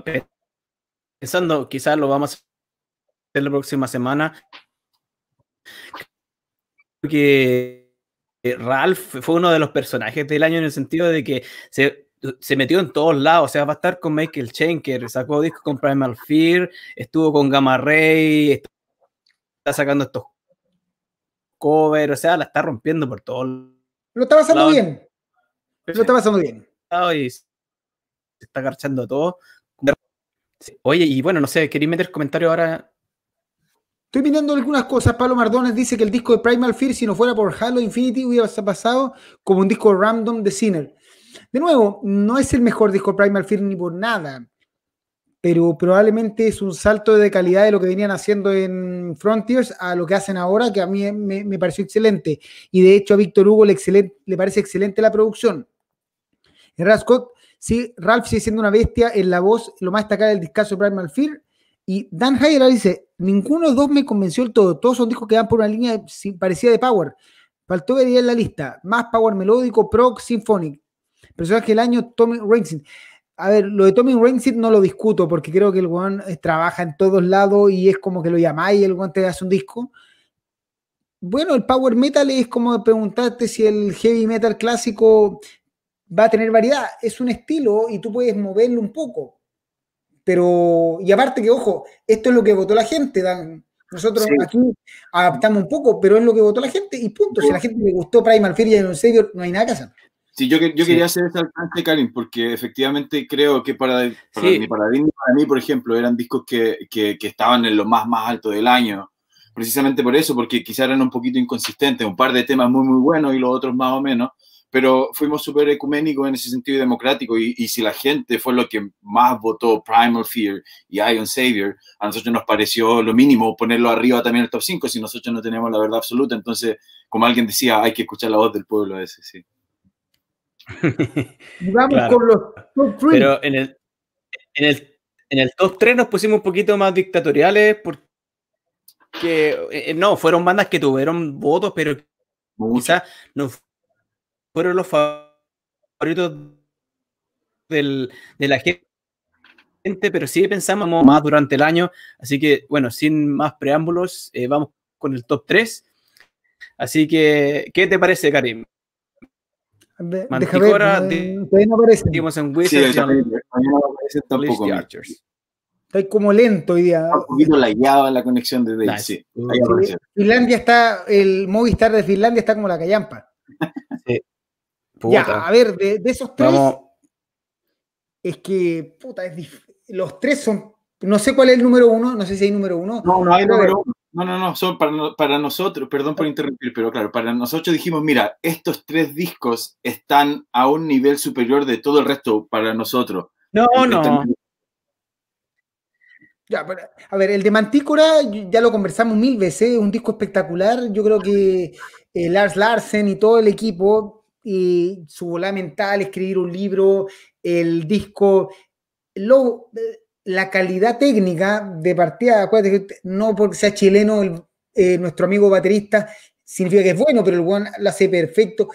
pensando, quizás lo vamos a hacer la próxima semana, que eh, Ralph fue uno de los personajes del año en el sentido de que se se metió en todos lados, o sea, va a estar con Michael Schenker, sacó discos con Primal Fear, estuvo con Gamma Ray, está sacando estos covers, o sea, la está rompiendo por todo. Lo está pasando bien. Lo está pasando bien. se está agarchando todo. Oye, y bueno, no sé, ¿queréis meter comentarios ahora? Estoy mirando algunas cosas. Pablo Mardones dice que el disco de Primal Fear, si no fuera por Halo Infinity, hubiera pasado como un disco random de Sinner. De nuevo, no es el mejor disco Primal Fear ni por nada, pero probablemente es un salto de calidad de lo que venían haciendo en Frontiers a lo que hacen ahora, que a mí me, pareció excelente. Y de hecho a Víctor Hugo le, parece excelente la producción. En sí, Ralph sigue siendo una bestia en la voz, lo más destacado del disco de Primal Fear. Y Dan Hyer dice, ninguno de los dos me convenció el todo. Todos son discos que van por una línea parecida de Power. Faltó vería en la lista. Más Power melódico, prog, symphonic que el año, Tommy Reigns. A ver, lo de Tommy Rainsing no lo discuto porque creo que el weón eh, trabaja en todos lados y es como que lo llamáis y el weón te hace un disco. Bueno, el power metal es como preguntarte si el heavy metal clásico va a tener variedad. Es un estilo y tú puedes moverlo un poco. Pero, y aparte que, ojo, esto es lo que votó la gente, Dan. Nosotros aquí adaptamos un poco, pero es lo que votó la gente y punto. Si a la gente le gustó Primal Fury y El Savior, no hay nada que hacer yo, quería hacer ese alcance, Karim, porque efectivamente creo que para, paradigma, para mí, por ejemplo, eran discos que, que, estaban en lo más, más alto del año. Precisamente por eso, porque quizá eran un poquito inconsistentes, un par de temas muy, muy buenos y los otros más o menos, pero fuimos súper ecuménicos en ese sentido y democrático. Y, y, si la gente fue lo que más votó Primal Fear y Iron Savior, a nosotros nos pareció lo mínimo ponerlo arriba también en el top 5 si nosotros no tenemos la verdad absoluta. Entonces, como alguien decía, hay que escuchar la voz del pueblo ese, sí. Vamos con los top 3. Pero en el, en, el, en el top 3 nos pusimos un poquito más dictatoriales porque eh, no, fueron bandas que tuvieron votos, pero quizás no fueron los favoritos del, de la gente pero sí pensamos más durante el año. Así que, bueno, sin más preámbulos, eh, vamos con el top 3. Así que, ¿qué te parece, Karim? De, Manticora, de, no aparecen. en Sí, no aparecen tampoco. Está como lento hoy día. Un poquito la en la conexión de Dave, sí. Finlandia está, el Movistar de Finlandia está como la callampa. sí. Ya, a ver, de, esos tres, es que, puta, es los tres son, no sé cuál es el número uno, no sé si hay número uno. No, no hay número uno. No, no, no, son para, nosotros, perdón por ah. interrumpir, pero claro, para nosotros dijimos, mira, estos tres discos están a un nivel superior de todo el resto para nosotros. No, no. Ya, a ver, el de Mantícora ya lo conversamos mil veces, un disco espectacular. Yo creo que eh, Lars Larsen y todo el equipo, y su bola mental, escribir un libro, el disco, lo, eh, la calidad técnica de partida, acuérdate no porque sea chileno eh, nuestro amigo baterista significa que es bueno, pero el guan lo hace perfecto.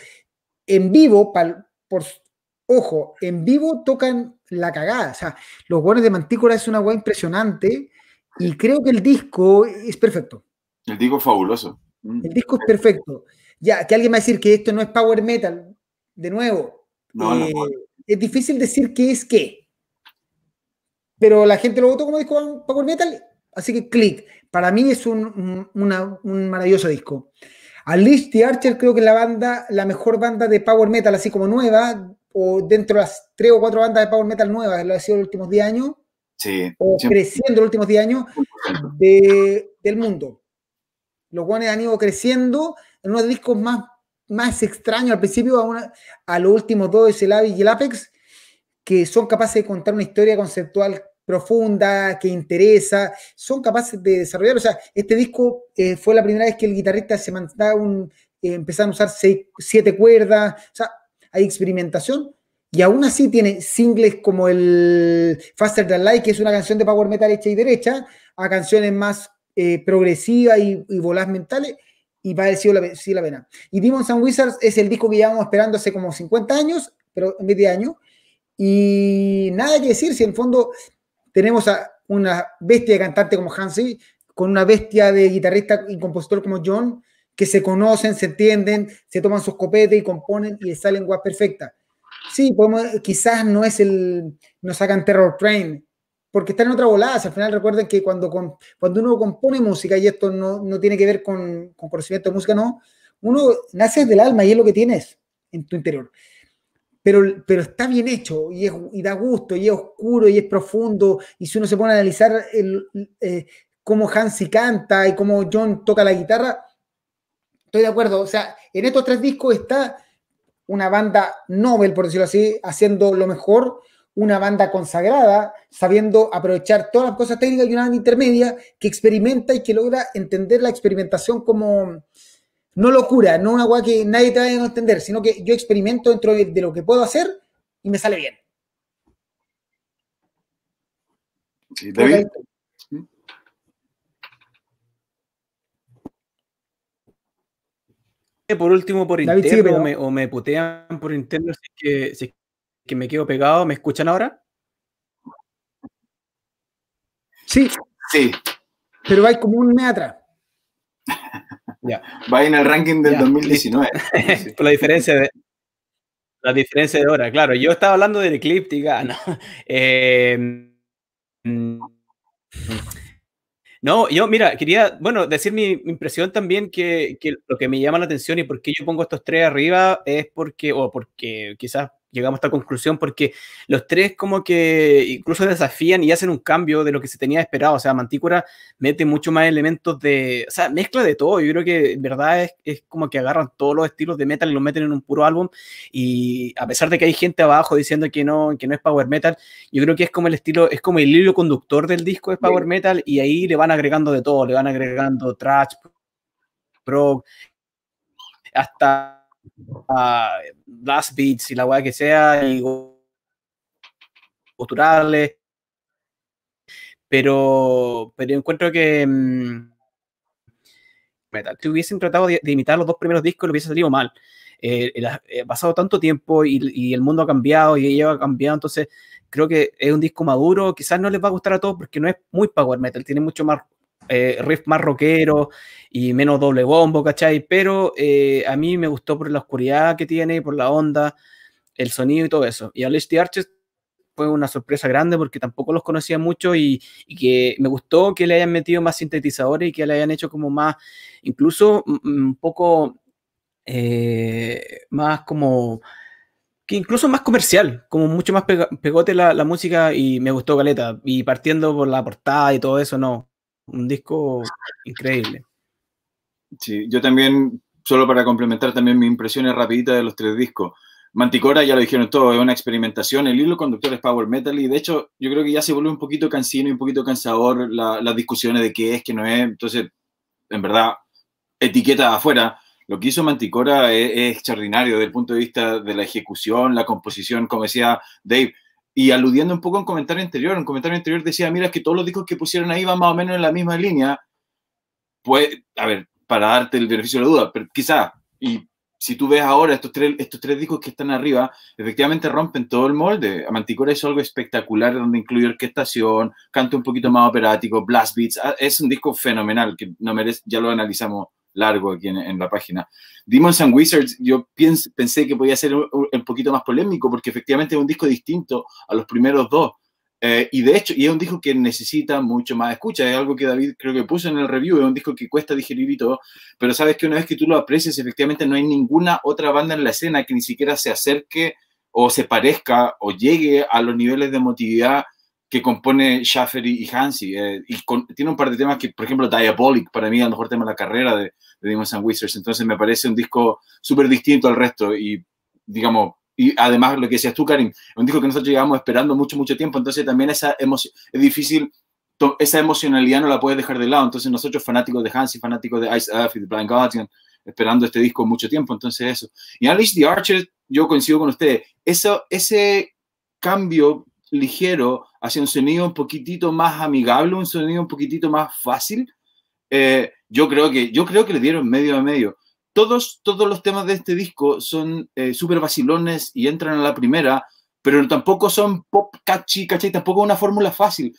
En vivo, por, ojo, en vivo tocan la cagada. O sea, los guanes de Mantícora es una guay impresionante y creo que el disco es perfecto. El disco es fabuloso. Mm. El disco es perfecto. Ya, que alguien me va a decir que esto no es power metal, de nuevo. Eh, es difícil decir que es qué pero la gente lo votó como disco power metal, así que click. Para mí es un, maravilloso disco. Alice Archer creo que es la banda, la mejor banda de power metal, así como nueva, o dentro de las tres o cuatro bandas de power metal nuevas, lo ha sido los últimos 10 años, sí, o creciendo en los últimos 10 años de, del mundo. Los guanes han ido creciendo en unos discos más, más extraños al principio, a, a los últimos dos, el Avi y el Apex, que son capaces de contar una historia conceptual profunda, que interesa, son capaces de desarrollar. O sea, este disco eh, fue la primera vez que el guitarrista se mandaba un, eh, a usar siete cuerdas, o sea, hay experimentación. Y aún así tiene singles como el Faster Than Light, que es una canción de power metal hecha y derecha, a canciones más eh, progresivas y, y volás mentales, y va a decir la, sí, la pena. Y Demons and Wizards es el disco que llevamos esperando hace como 50 años, pero en vez de y nada que decir, si en fondo tenemos a una bestia de cantante como Hansi, con una bestia de guitarrista y compositor como John, que se conocen, se entienden, se toman sus copetes y componen y les salen guas perfectas. Sí, quizás no es el, no sacan Terror Train, porque están en otra volada. Si al final recuerden que cuando, cuando uno compone música, y esto no, no tiene que ver con, con, conocimiento de música, no, uno nace del alma y es lo que tienes en tu interior pero, está bien hecho y, es, y, da gusto y es oscuro y es profundo. Y si uno se pone a analizar eh, cómo Hansi canta y cómo John toca la guitarra, estoy de acuerdo. O sea, en estos tres discos está una banda Nobel, por decirlo así, haciendo lo mejor, una banda consagrada, sabiendo aprovechar todas las cosas técnicas y una banda intermedia que experimenta y que logra entender la experimentación como no locura, no una agua que nadie te vaya a entender, sino que yo experimento dentro de, lo que puedo hacer y me sale bien. Sí, David. Por último, por interno, o, me, putean por interno si que, me quedo pegado, ¿me escuchan ahora? Sí. Sí. Pero hay como un mes atrás. Va en el ranking del 2019. la diferencia de. La diferencia de hora, claro. Yo estaba hablando del eclíptica, em, ¿no? yo, mira, quería, bueno, decir mi impresión también que, que, lo que me llama la atención y por qué yo pongo estos tres arriba es porque, o porque quizás llegamos a esta conclusión porque los tres como que incluso desafían y hacen un cambio de lo que se tenía esperado. O sea, Mantícora mete mucho más elementos de, o sea, mezcla de todo. Yo creo que en verdad es, es como que agarran todos los estilos de metal y lo meten en un puro álbum. Y a pesar de que hay gente abajo diciendo que no, que no es power metal, yo creo que es como el estilo, es como el hilo conductor del disco es power metal y ahí le van agregando de todo, le van agregando trash, prog, hasta last beats y la weá que sea, y culturales. Pero, pero encuentro que mm, Si hubiesen tratado de, imitar los dos primeros discos, lo hubiese salido mal. Eh, eh, ha pasado tanto tiempo y, y, el mundo ha cambiado y ella ha cambiado, entonces creo que es un disco maduro. Quizás no les va a gustar a todos porque no es muy power metal, tiene mucho más eh, riff más rockero y menos doble bombo, ¿cachai? Pero eh, a mí me gustó por la oscuridad que tiene, por la onda, el sonido y todo eso. Y Alice the Arches fue una sorpresa grande porque tampoco los conocía mucho y, que me gustó que le hayan metido más sintetizadores y que le hayan hecho como más, incluso mm, mm, un poco eh, más como que incluso más comercial, como mucho más pegote la, la música y me gustó Galeta. Y partiendo por la portada y todo eso, no, un disco increíble. Sí, yo también, solo para complementar también mis impresiones rapiditas de los tres discos. Manticora, ya lo dijeron todo, es una experimentación, el hilo conductor es Power Metal y de hecho yo creo que ya se vuelve un poquito cansino y un poquito cansador las discusiones de qué es, qué no es, entonces, en verdad, etiqueta afuera, lo que hizo Manticora es, es, extraordinario desde el punto de vista de la ejecución, la composición, como decía Dave, y aludiendo un poco a un comentario anterior, un comentario anterior decía, mira, que todos los discos que pusieron ahí van más o menos en la misma línea. Pues, a ver, para darte el beneficio de la duda, pero quizá, y si tú ves ahora estos tres, estos tres discos que están arriba, efectivamente rompen todo el molde. Manticora es algo espectacular donde incluye orquestación, canto un poquito más operático, blast beats. Ah, es un disco fenomenal que no merece, ya lo analizamos largo aquí en, la página. Demons and Wizards, yo pensé que podía ser un, poquito más polémico porque efectivamente es un disco distinto a los primeros dos. Eh, y de hecho, y es un disco que necesita mucho más escucha. Es algo que David creo que puso en el review. Es un disco que cuesta digerir y todo. Pero sabes que una vez que tú lo aprecias, efectivamente no hay ninguna otra banda en la escena que ni siquiera se acerque o se parezca o llegue a los niveles de emotividad que compone Schaffer y Hansi. Eh, y tiene un par de temas que, por ejemplo, Diabolic, para mí, a el mejor tema de la carrera de, de Demons and Wizards. Entonces me parece un disco súper distinto al resto y, digamos, y además lo que decías tú, Karim, un disco que nosotros llevamos esperando mucho, mucho tiempo. Entonces también esa emoción, es difícil, esa emocionalidad no la puedes dejar de lado. Entonces nosotros, fanáticos de Hansi, fanáticos de Ice Earth y The Blind Guardian, esperando este disco mucho tiempo. Entonces eso. Y Alice the Archer, yo coincido con usted, eso, ese cambio ligero hacia un sonido un poquitito más amigable, un sonido un poquitito más fácil, eh, yo, creo que, yo creo que le dieron medio a medio. Todos, todos los temas de este disco son eh, súper vacilones y entran a la primera, pero tampoco son pop catchy, catchy Tampoco una fórmula fácil.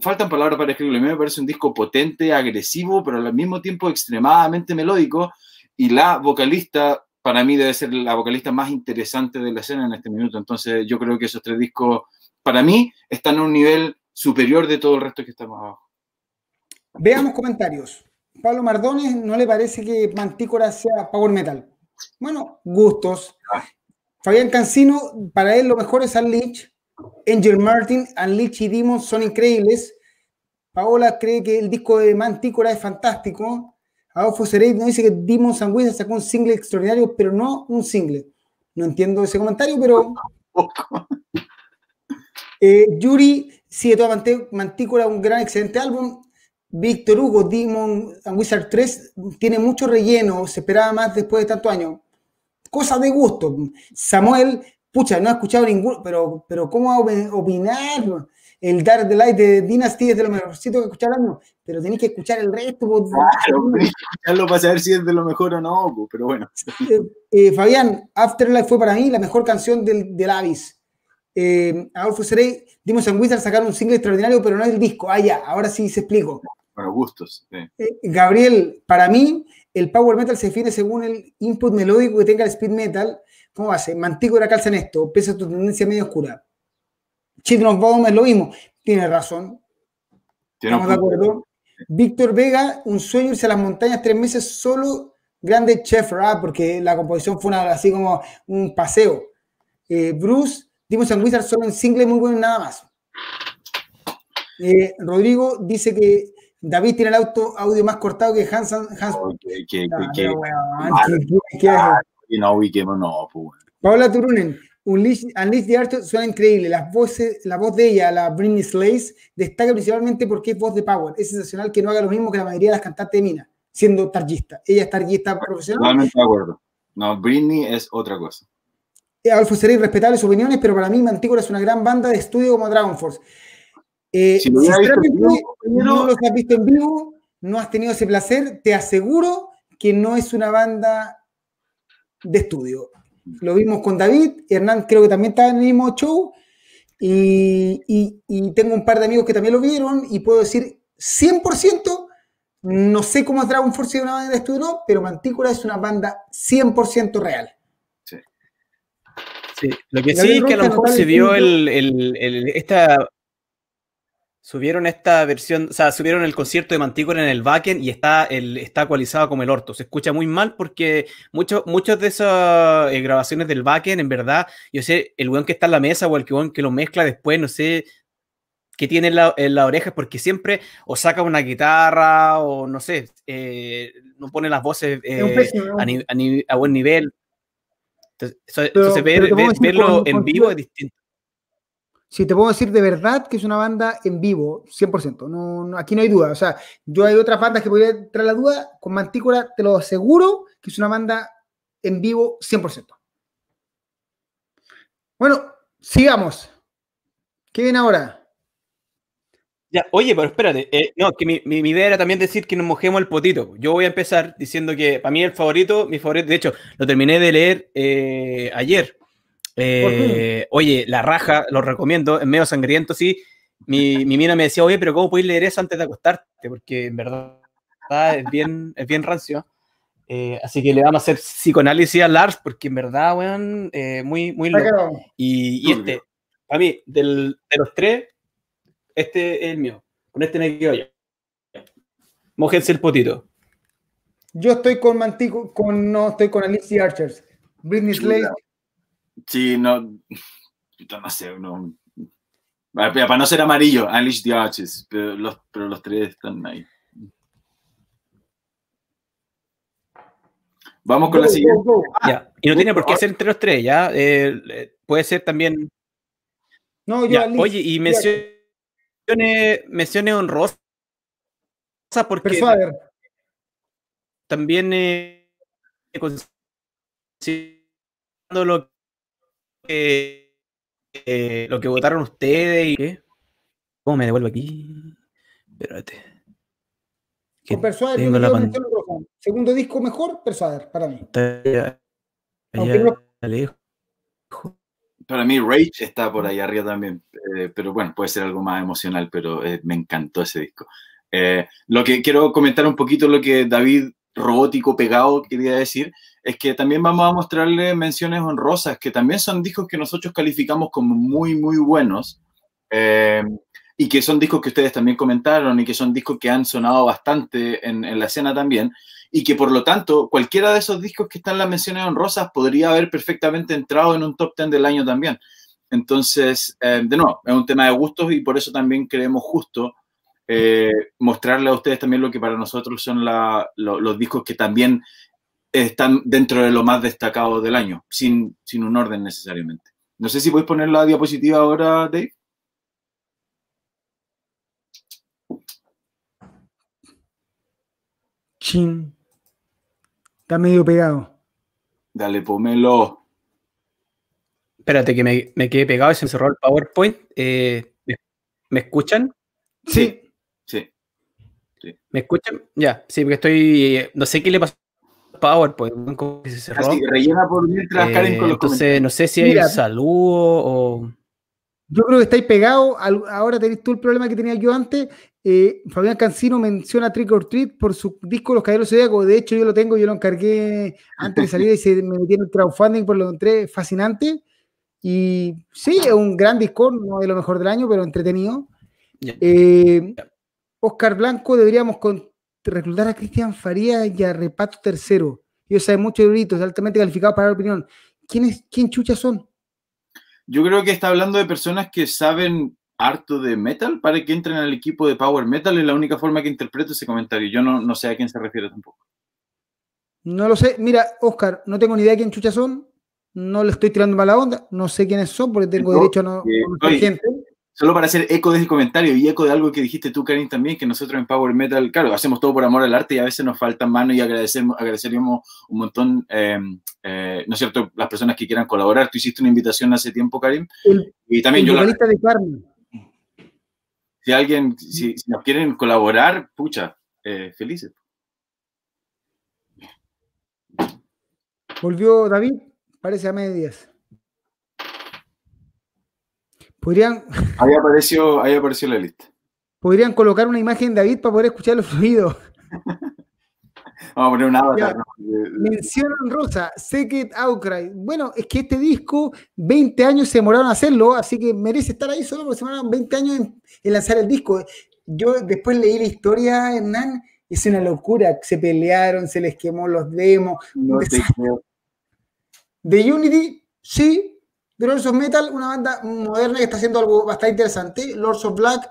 Faltan palabras para escribirlo. A mí me parece un disco potente, agresivo, pero al mismo tiempo extremadamente melódico. Y la vocalista para mí debe ser la vocalista más interesante de la escena en este minuto. Entonces yo creo que esos tres discos, para mí, están a un nivel superior de todo el resto que estamos abajo. Veamos comentarios. Pablo Mardones no le parece que Mantícora sea power metal. Bueno, gustos. Ah. Fabián Cancino, para él lo mejor es Unleash. Angel Martin, Unleash y Demon son increíbles. Paola cree que el disco de Mantícora es fantástico. Adolfo Cerey nos dice que Dimon Sanguisa sacó un single extraordinario, pero no un single. No entiendo ese comentario, pero. Eh, Yuri sigue toda Mantícora, un gran, excelente álbum. Víctor Hugo, Dimon and Wizard 3, tiene mucho relleno, se esperaba más después de tanto año Cosa de gusto. Samuel, pucha, no ha escuchado ninguno, pero, pero ¿cómo va a opinar? el Dark Light de Dynasty es de lo mejorcito que escuchar pero tenéis que escuchar el resto. Vos... Claro, que escucharlo para saber si es de lo mejor o no, pero bueno. Eh, eh, Fabián, Afterlife fue para mí la mejor canción del, del Avis. Eh, Adolfo Dimos and Wizard sacar un single extraordinario, pero no es el disco. Ah, ya, ahora sí se explico. Bueno, gustos. Gabriel, para mí, el power metal se define según el input melódico que tenga el speed metal. ¿Cómo va hace? la calza en esto, pesa tu tendencia medio oscura. Chitron es lo mismo. Tiene razón. Estamos de acuerdo. Víctor Vega, un sueño irse a las montañas tres meses solo, grande chef, rap, porque la composición fue así como un paseo. Eh, Bruce, dimos San Wizard solo en single, muy bueno, nada más. Eh, Rodrigo dice que David tiene el auto audio más cortado que Hans. Hans Turunen, Unleash, the arte suena increíble. la voz de ella, la Britney Slays, destaca principalmente porque es voz de power. Es sensacional que no haga lo mismo que la mayoría de las cantantes de Mina, siendo targista. Ella es targista profesional. de acuerdo. No, Britney es otra cosa. Eh, Alfonso, Seré, respetable sus opiniones, pero para mí Mantícora es una gran banda de estudio como Dragon Force. Eh, si, no los has visto en vivo, no has tenido ese placer, te aseguro que no es una banda de estudio. Lo vimos con David, Hernán creo que también está en el mismo show. Y, tengo un par de amigos que también lo vieron y puedo decir 100%, no sé cómo es un Force de una banda de estudio, pero Mantícula es una banda 100% real. Sí. Lo que sí es que a lo mejor se vio el, esta Subieron esta versión, o sea, subieron el concierto de Mantícora en el Backen y está, el, está ecualizado como el orto. Se escucha muy mal porque muchos muchos de esas eh, grabaciones del Backen en verdad, yo sé, el weón que está en la mesa o el que lo mezcla después, no sé qué tiene en la, la oreja, porque siempre o saca una guitarra o no sé, eh, no pone las voces eh, a, buen nivel. Entonces, se verlo en vivo es distinto. Si te puedo decir de verdad que es una banda en vivo, 100%, no, no, aquí no hay duda. O sea, yo hay otras bandas que podría entrar la duda, con Mantícora te lo aseguro que es una banda en vivo 100%. Bueno, sigamos. ¿Qué viene ahora? Ya, oye, pero espérate. Eh, no, que mi, idea era también decir que nos mojemos el potito. Yo voy a empezar diciendo que para mí el favorito, mi favorito, de hecho, lo terminé de leer eh, ayer, eh, oye, La Raja, lo recomiendo, es medio sangriento, sí. Mi, mi mina me decía, oye, pero ¿cómo puedes leer eso antes de acostarte? Porque en verdad es bien, es bien rancio. Eh, así que le vamos a hacer psicoanálisis a Lars, porque en verdad, weón, eh, muy, muy Y, este, para mí, de los tres, este es el mío. Con este me quedo yo. Mójense el potito. Yo estoy con Mantico, con, no estoy con Alicia Archers. Britney Slade Sí, no. no sé, no. Ah, para no ser amarillo, Unleash the Arches, pero los, pero los tres están ahí. Vamos con la siguiente. Y no ah, tiene por qué ser entre los tres, ¿ya? Eh, eh, puede ser también. No, ya Oye, y mencione, mencione honrosa porque también eh, considerando lo eh, lo que votaron ustedes y... ¿Cómo me devuelvo aquí? Espérate. Segundo disco mejor, Persuader, para mí. Para mí, Rage está por ahí arriba también, eh, pero bueno, puede ser algo más emocional, pero eh, me encantó ese disco. lo que quiero comentar un poquito lo que David robótico pegado, quería decir, es que también vamos a mostrarle menciones honrosas, que también son discos que nosotros calificamos como muy, muy buenos, eh, y que son discos que ustedes también comentaron y que son discos que han sonado bastante en, la escena también, y que por lo tanto cualquiera de esos discos que están en las menciones honrosas podría haber perfectamente entrado en un top 10 del año también. Entonces, eh, de nuevo, es un tema de gustos y por eso también creemos justo eh, mostrarle a ustedes también lo que para nosotros son los discos que también están dentro de lo más destacado del año, sin, un orden necesariamente. No sé si podéis poner la diapositiva ahora, Dave. Chin. Está medio pegado. Dale, pomelo. Espérate, que me, me quedé pegado y se cerró el PowerPoint. Eh, ¿Me escuchan? sí. Sí. ¿Me escuchan? Ya, sí, porque estoy. No sé qué le pasó a PowerPoint. Pues, se ah, rellena por mientras eh, con los Entonces, no sé si hay un saludo o. Yo creo que estáis pegados. Ahora tenéis tú el problema que tenía yo antes. Eh, Fabián Cancino menciona Trick or Treat por su disco Los de Zodíacos. De hecho, yo lo tengo, yo lo encargué antes de salir y se me metí el crowdfunding, por lo entré fascinante. Y sí, es un gran disco, no de lo mejor del año, pero entretenido. Oscar Blanco, deberíamos reclutar a Cristian Faría y a Repato Tercero. Yo saben mucho de gritos, altamente calificados para la opinión. ¿Quién, es, ¿Quién chucha son? Yo creo que está hablando de personas que saben harto de metal para que entren al equipo de Power Metal. Es la única forma que interpreto ese comentario. Yo no, no sé a quién se refiere tampoco. No lo sé. Mira, Oscar, no tengo ni idea de quién chucha son. No le estoy tirando mala onda. No sé quiénes son porque tengo derecho a no, eh, Solo para hacer eco de ese comentario y eco de algo que dijiste tú, Karim también, que nosotros en Power Metal, claro, hacemos todo por amor al arte y a veces nos faltan manos y agradecemos, agradeceríamos un montón, em, eh, ¿no es cierto?, las personas que quieran colaborar. Tú hiciste una invitación hace tiempo, Karim y también yo... La... de Si alguien, si, nos quieren colaborar, pucha, eh, felices. Volvió David, parece a medias. Podrían. Ahí apareció, ahí apareció la lista. Podrían colocar una imagen de David para poder escuchar los ruidos Vamos a poner un avatar. Eh, Mencionan Rosa, Secret Outcry. Bueno, es que este disco, 20 años se demoraron a hacerlo, así que merece estar ahí solo porque se demoraron 20 años en, lanzar el disco. Yo después leí la historia, Hernán, es una locura. Se pelearon, se les quemó los demos. de Unity, sí, The Lords of Metal, una banda moderna que está haciendo algo bastante interesante. Lords of Black,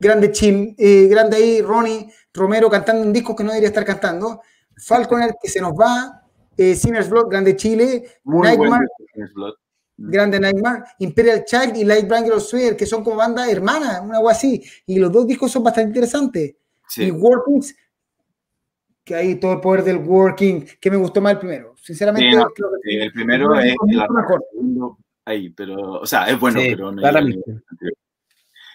grande Chile, eh, grande ahí Ronnie Romero cantando un disco que no debería estar cantando. Falconer, que se nos va. Eh, Sinner's Blood, grande Chile. Nightmare, mm. grande Nightmare. Imperial Child y Light of Swear, que son como bandas hermanas, una agua así. Y los dos discos son bastante interesantes. Y Workings, que hay todo el poder del Working, que me gustó más el primero. Sinceramente, el primero es ahí, pero, o sea, es bueno, sí, pero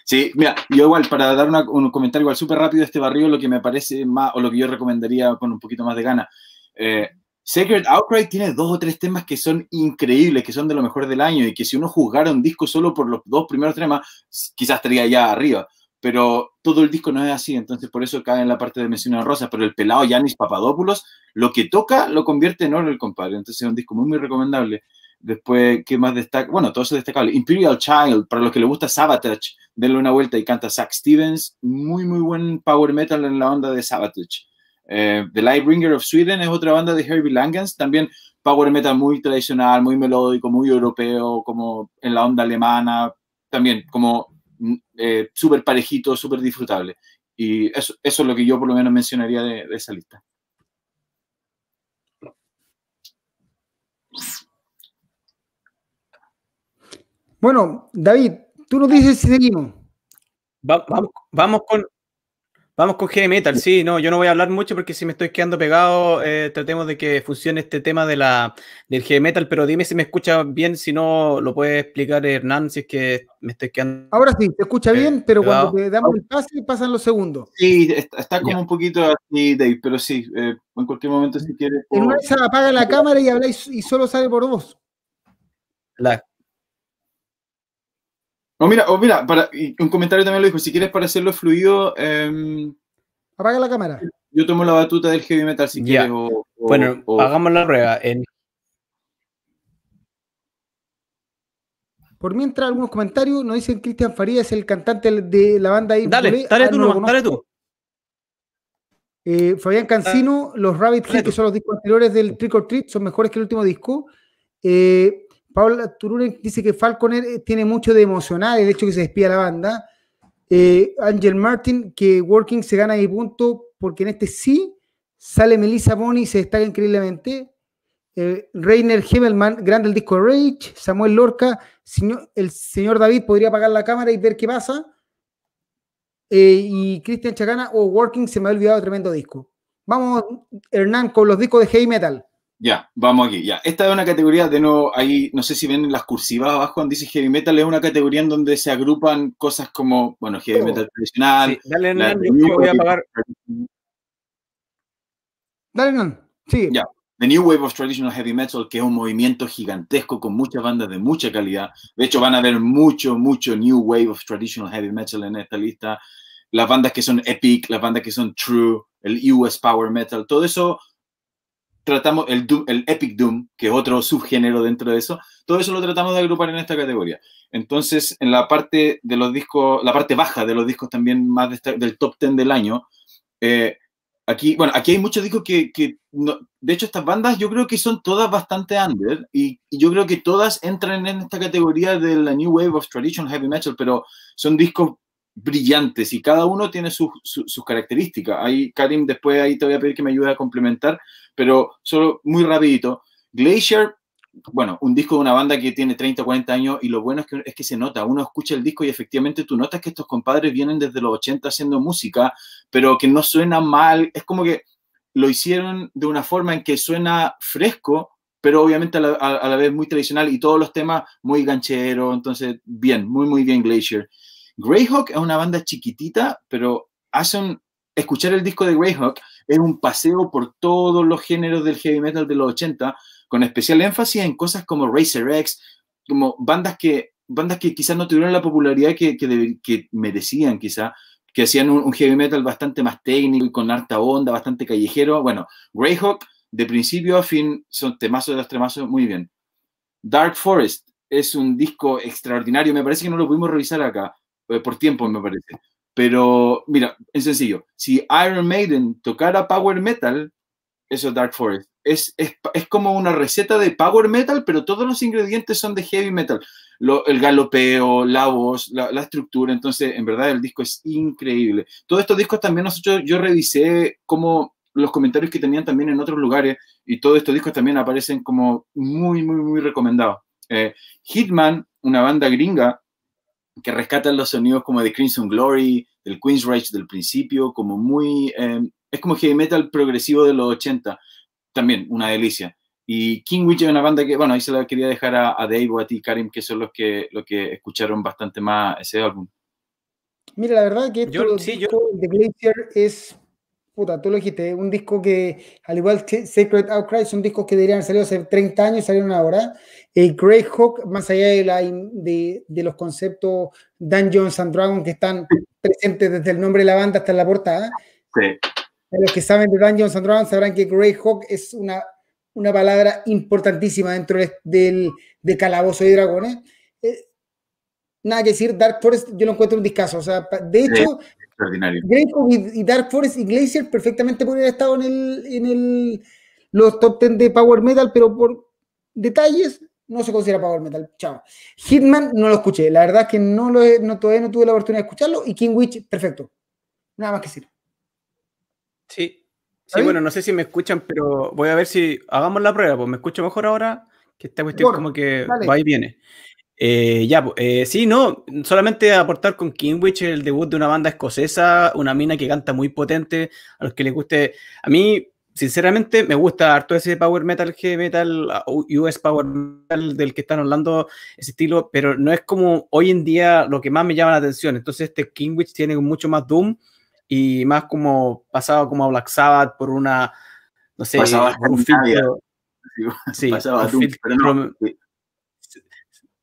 Sí, mira, yo igual, para dar un comentario igual súper rápido de este barrio, lo que me parece más, o lo que yo recomendaría con un poquito más de gana. Eh, Sacred Outcry tiene dos o tres temas que son increíbles, que son de lo mejor del año, y que si uno juzgara un disco solo por los dos primeros temas, quizás estaría ya arriba. Pero todo el disco no es así, entonces por eso cae en la parte de mencionar Rosa. Pero el pelado Yanis Papadopoulos, lo que toca lo convierte en oro el compadre. Entonces es un disco muy, muy recomendable. Después, ¿qué más destaca? Bueno, todo es destacable. Imperial Child, para los que les gusta Sabotage, denle una vuelta y canta Zach Stevens. Muy, muy buen power metal en la onda de Sabotage. The eh, The Lightbringer of Sweden es otra banda de Herbie Langans, también power metal muy tradicional, muy melódico, muy europeo, como en la onda alemana, también como mm, eh, súper parejito, súper disfrutable. Y eso, eso, es lo que yo por lo menos mencionaría de esa lista. Bueno, David, tú nos dices si seguimos. vamos, con. Vamos con metal, sí, no, yo no voy a hablar mucho porque si me estoy quedando pegado, eh, tratemos de que funcione este tema de la, del g metal, pero dime si me escucha bien, si no lo puede explicar Hernán, si es que me estoy quedando. Ahora sí, te escucha eh, bien, pero cuando te damos el pase pasan los segundos. Sí, está, como un poquito así, David, pero sí, eh, en cualquier momento si quieres. En una apaga la cámara y habláis y solo sale por vos. La, o mira, un comentario también lo dijo, si quieres para hacerlo fluido... Em, Apaga la cámara. Yo tomo la batuta del heavy metal si quieres. bueno, hagamos la rueda Por mientras, algunos comentarios nos dicen Cristian Farías, el cantante de la banda Dale, dale ah, tú, dale tú. Eh, Fabián Cancino, los Rabbit Hits, que son los discos anteriores del Trick or Treat, son mejores que el último disco. Eh, Paula Turunen dice que Falconer eh, tiene mucho de emocional el hecho que se despida la banda. Eh, Angel Martin, que Working se gana y punto, porque en este sí sale Melissa Boni y se destaca increíblemente. Eh, Rainer Hemelman, grande el disco de Rage. Samuel Lorca, señor, el señor David podría apagar la cámara y ver qué pasa. y Christian Chacana o oh, Working, se me ha olvidado, tremendo disco. Vamos, Hernán, con los discos de heavy metal. Ya, vamos aquí, ya. Esta es una categoría, de no, ahí, no sé si ven las cursivas abajo donde dice heavy metal, es una categoría en donde se agrupan cosas como, bueno, heavy metal tradicional. Sí. Dale, Nan, voy a apagar. Dale, sí. Ya. The New Wave of Traditional Heavy Metal, que es un movimiento gigantesco con muchas bandas de mucha calidad. De hecho, van a ver mucho, mucho New Wave of Traditional Heavy Metal en esta lista. Las bandas que son Epic, las bandas que son True, el US Power Metal, todo eso tratamos el, el Epic Doom, que es otro subgénero dentro de eso, todo eso lo tratamos de agrupar en esta categoría. Entonces, en la parte de los discos, la parte baja de los discos también más del top 10 del año, eh, aquí, bueno, aquí hay muchos discos que, de hecho, estas bandas yo creo que son todas bastante under y, yo creo que todas entran en esta categoría de la New Wave of Tradition Heavy Metal, pero son discos brillantes y cada uno tiene sus, características. Ahí, Karim, después ahí te voy a pedir que me ayude a complementar, pero solo muy rapidito. Glacier, bueno, un disco de una banda que tiene 30 o 40 años y lo bueno es que, se nota, uno escucha el disco y efectivamente tú notas que estos compadres vienen desde los 80 haciendo música, pero que no suena mal, es como que lo hicieron de una forma en que suena fresco, pero obviamente a la, a la vez muy tradicional y todos los temas muy ganchero, entonces bien, muy, muy bien Glacier. Greyhawk es una banda chiquitita, pero hacen, escuchar el disco de Greyhawk es un paseo por todos los géneros del heavy metal de los 80, con especial énfasis en cosas como Racer X, como bandas que, bandas que quizás no tuvieron la popularidad que, que, merecían, quizás, que hacían un, heavy metal bastante más técnico y con harta onda, bastante callejero. Bueno, Greyhawk, de principio a fin, son temazos de los temazos, muy bien. Dark Forest es un disco extraordinario, me parece que no lo pudimos revisar acá. Eh, por tiempo me parece. Pero mira, es sencillo, si Iron Maiden tocara Power Metal, eso es Dark Forest. Es, es, como una receta de Power Metal, pero todos los ingredientes son de Heavy Metal. el galopeo, la voz, la, estructura, entonces en verdad el disco es increíble. Todos estos discos también nosotros, yo revisé como los comentarios que tenían también en otros lugares y todos estos discos también aparecen como muy, muy, muy recomendados. Eh, Hitman, una banda gringa que rescatan los sonidos como de Crimson Glory, del Queen's Rage del principio, como muy... Em, es como heavy metal progresivo de los 80, también una delicia. Y King Witch es una banda que, bueno, ahí se la quería dejar a, Dave o a ti, Karim, que son los que, que escucharon bastante más ese álbum. Mira, la verdad que yo, Glacier es puta, tú lo dijiste, un disco que, al igual que Sacred Outcry, son discos que deberían salir hace 30 años y salieron ahora. el Greyhawk, más allá de, los conceptos Dungeons and Dragons que están presentes desde el nombre de la banda hasta la portada. Sí. Los que saben de Dungeons and Dragons sabrán que Greyhawk es una, palabra importantísima dentro del, Calabozo y Dragones. Eh, nada que decir, Dark Forest yo lo encuentro un discazo. O sea, de hecho, Extraordinario. y, Dark Forest y Glacier perfectamente podrían haber estado en el, en el los top 10 de Power Metal, pero por detalles no se considera Power Metal. Chao. Hitman no lo escuché. La verdad que no lo no, todavía no tuve la oportunidad de escucharlo. Y King Witch, perfecto. Nada más que decir. Sí. Sí, bueno, no sé si me escuchan, pero voy a ver si hagamos la prueba, pues me escucho mejor ahora, que esta cuestión como que va y viene. Eh, ya, eh, sí, no, solamente aportar con kingwich el debut de una banda escocesa, una mina que canta muy potente, a los que les guste. A mí, sinceramente, me gusta harto ese power metal, G metal, US uh, power metal del que están hablando, ese estilo, pero no es como hoy en día lo que más me llama la atención. Entonces, este Kingwich tiene mucho más Doom y más como pasado como a Black Sabbath por una, no sé, un filtro. Sí, sí Doom,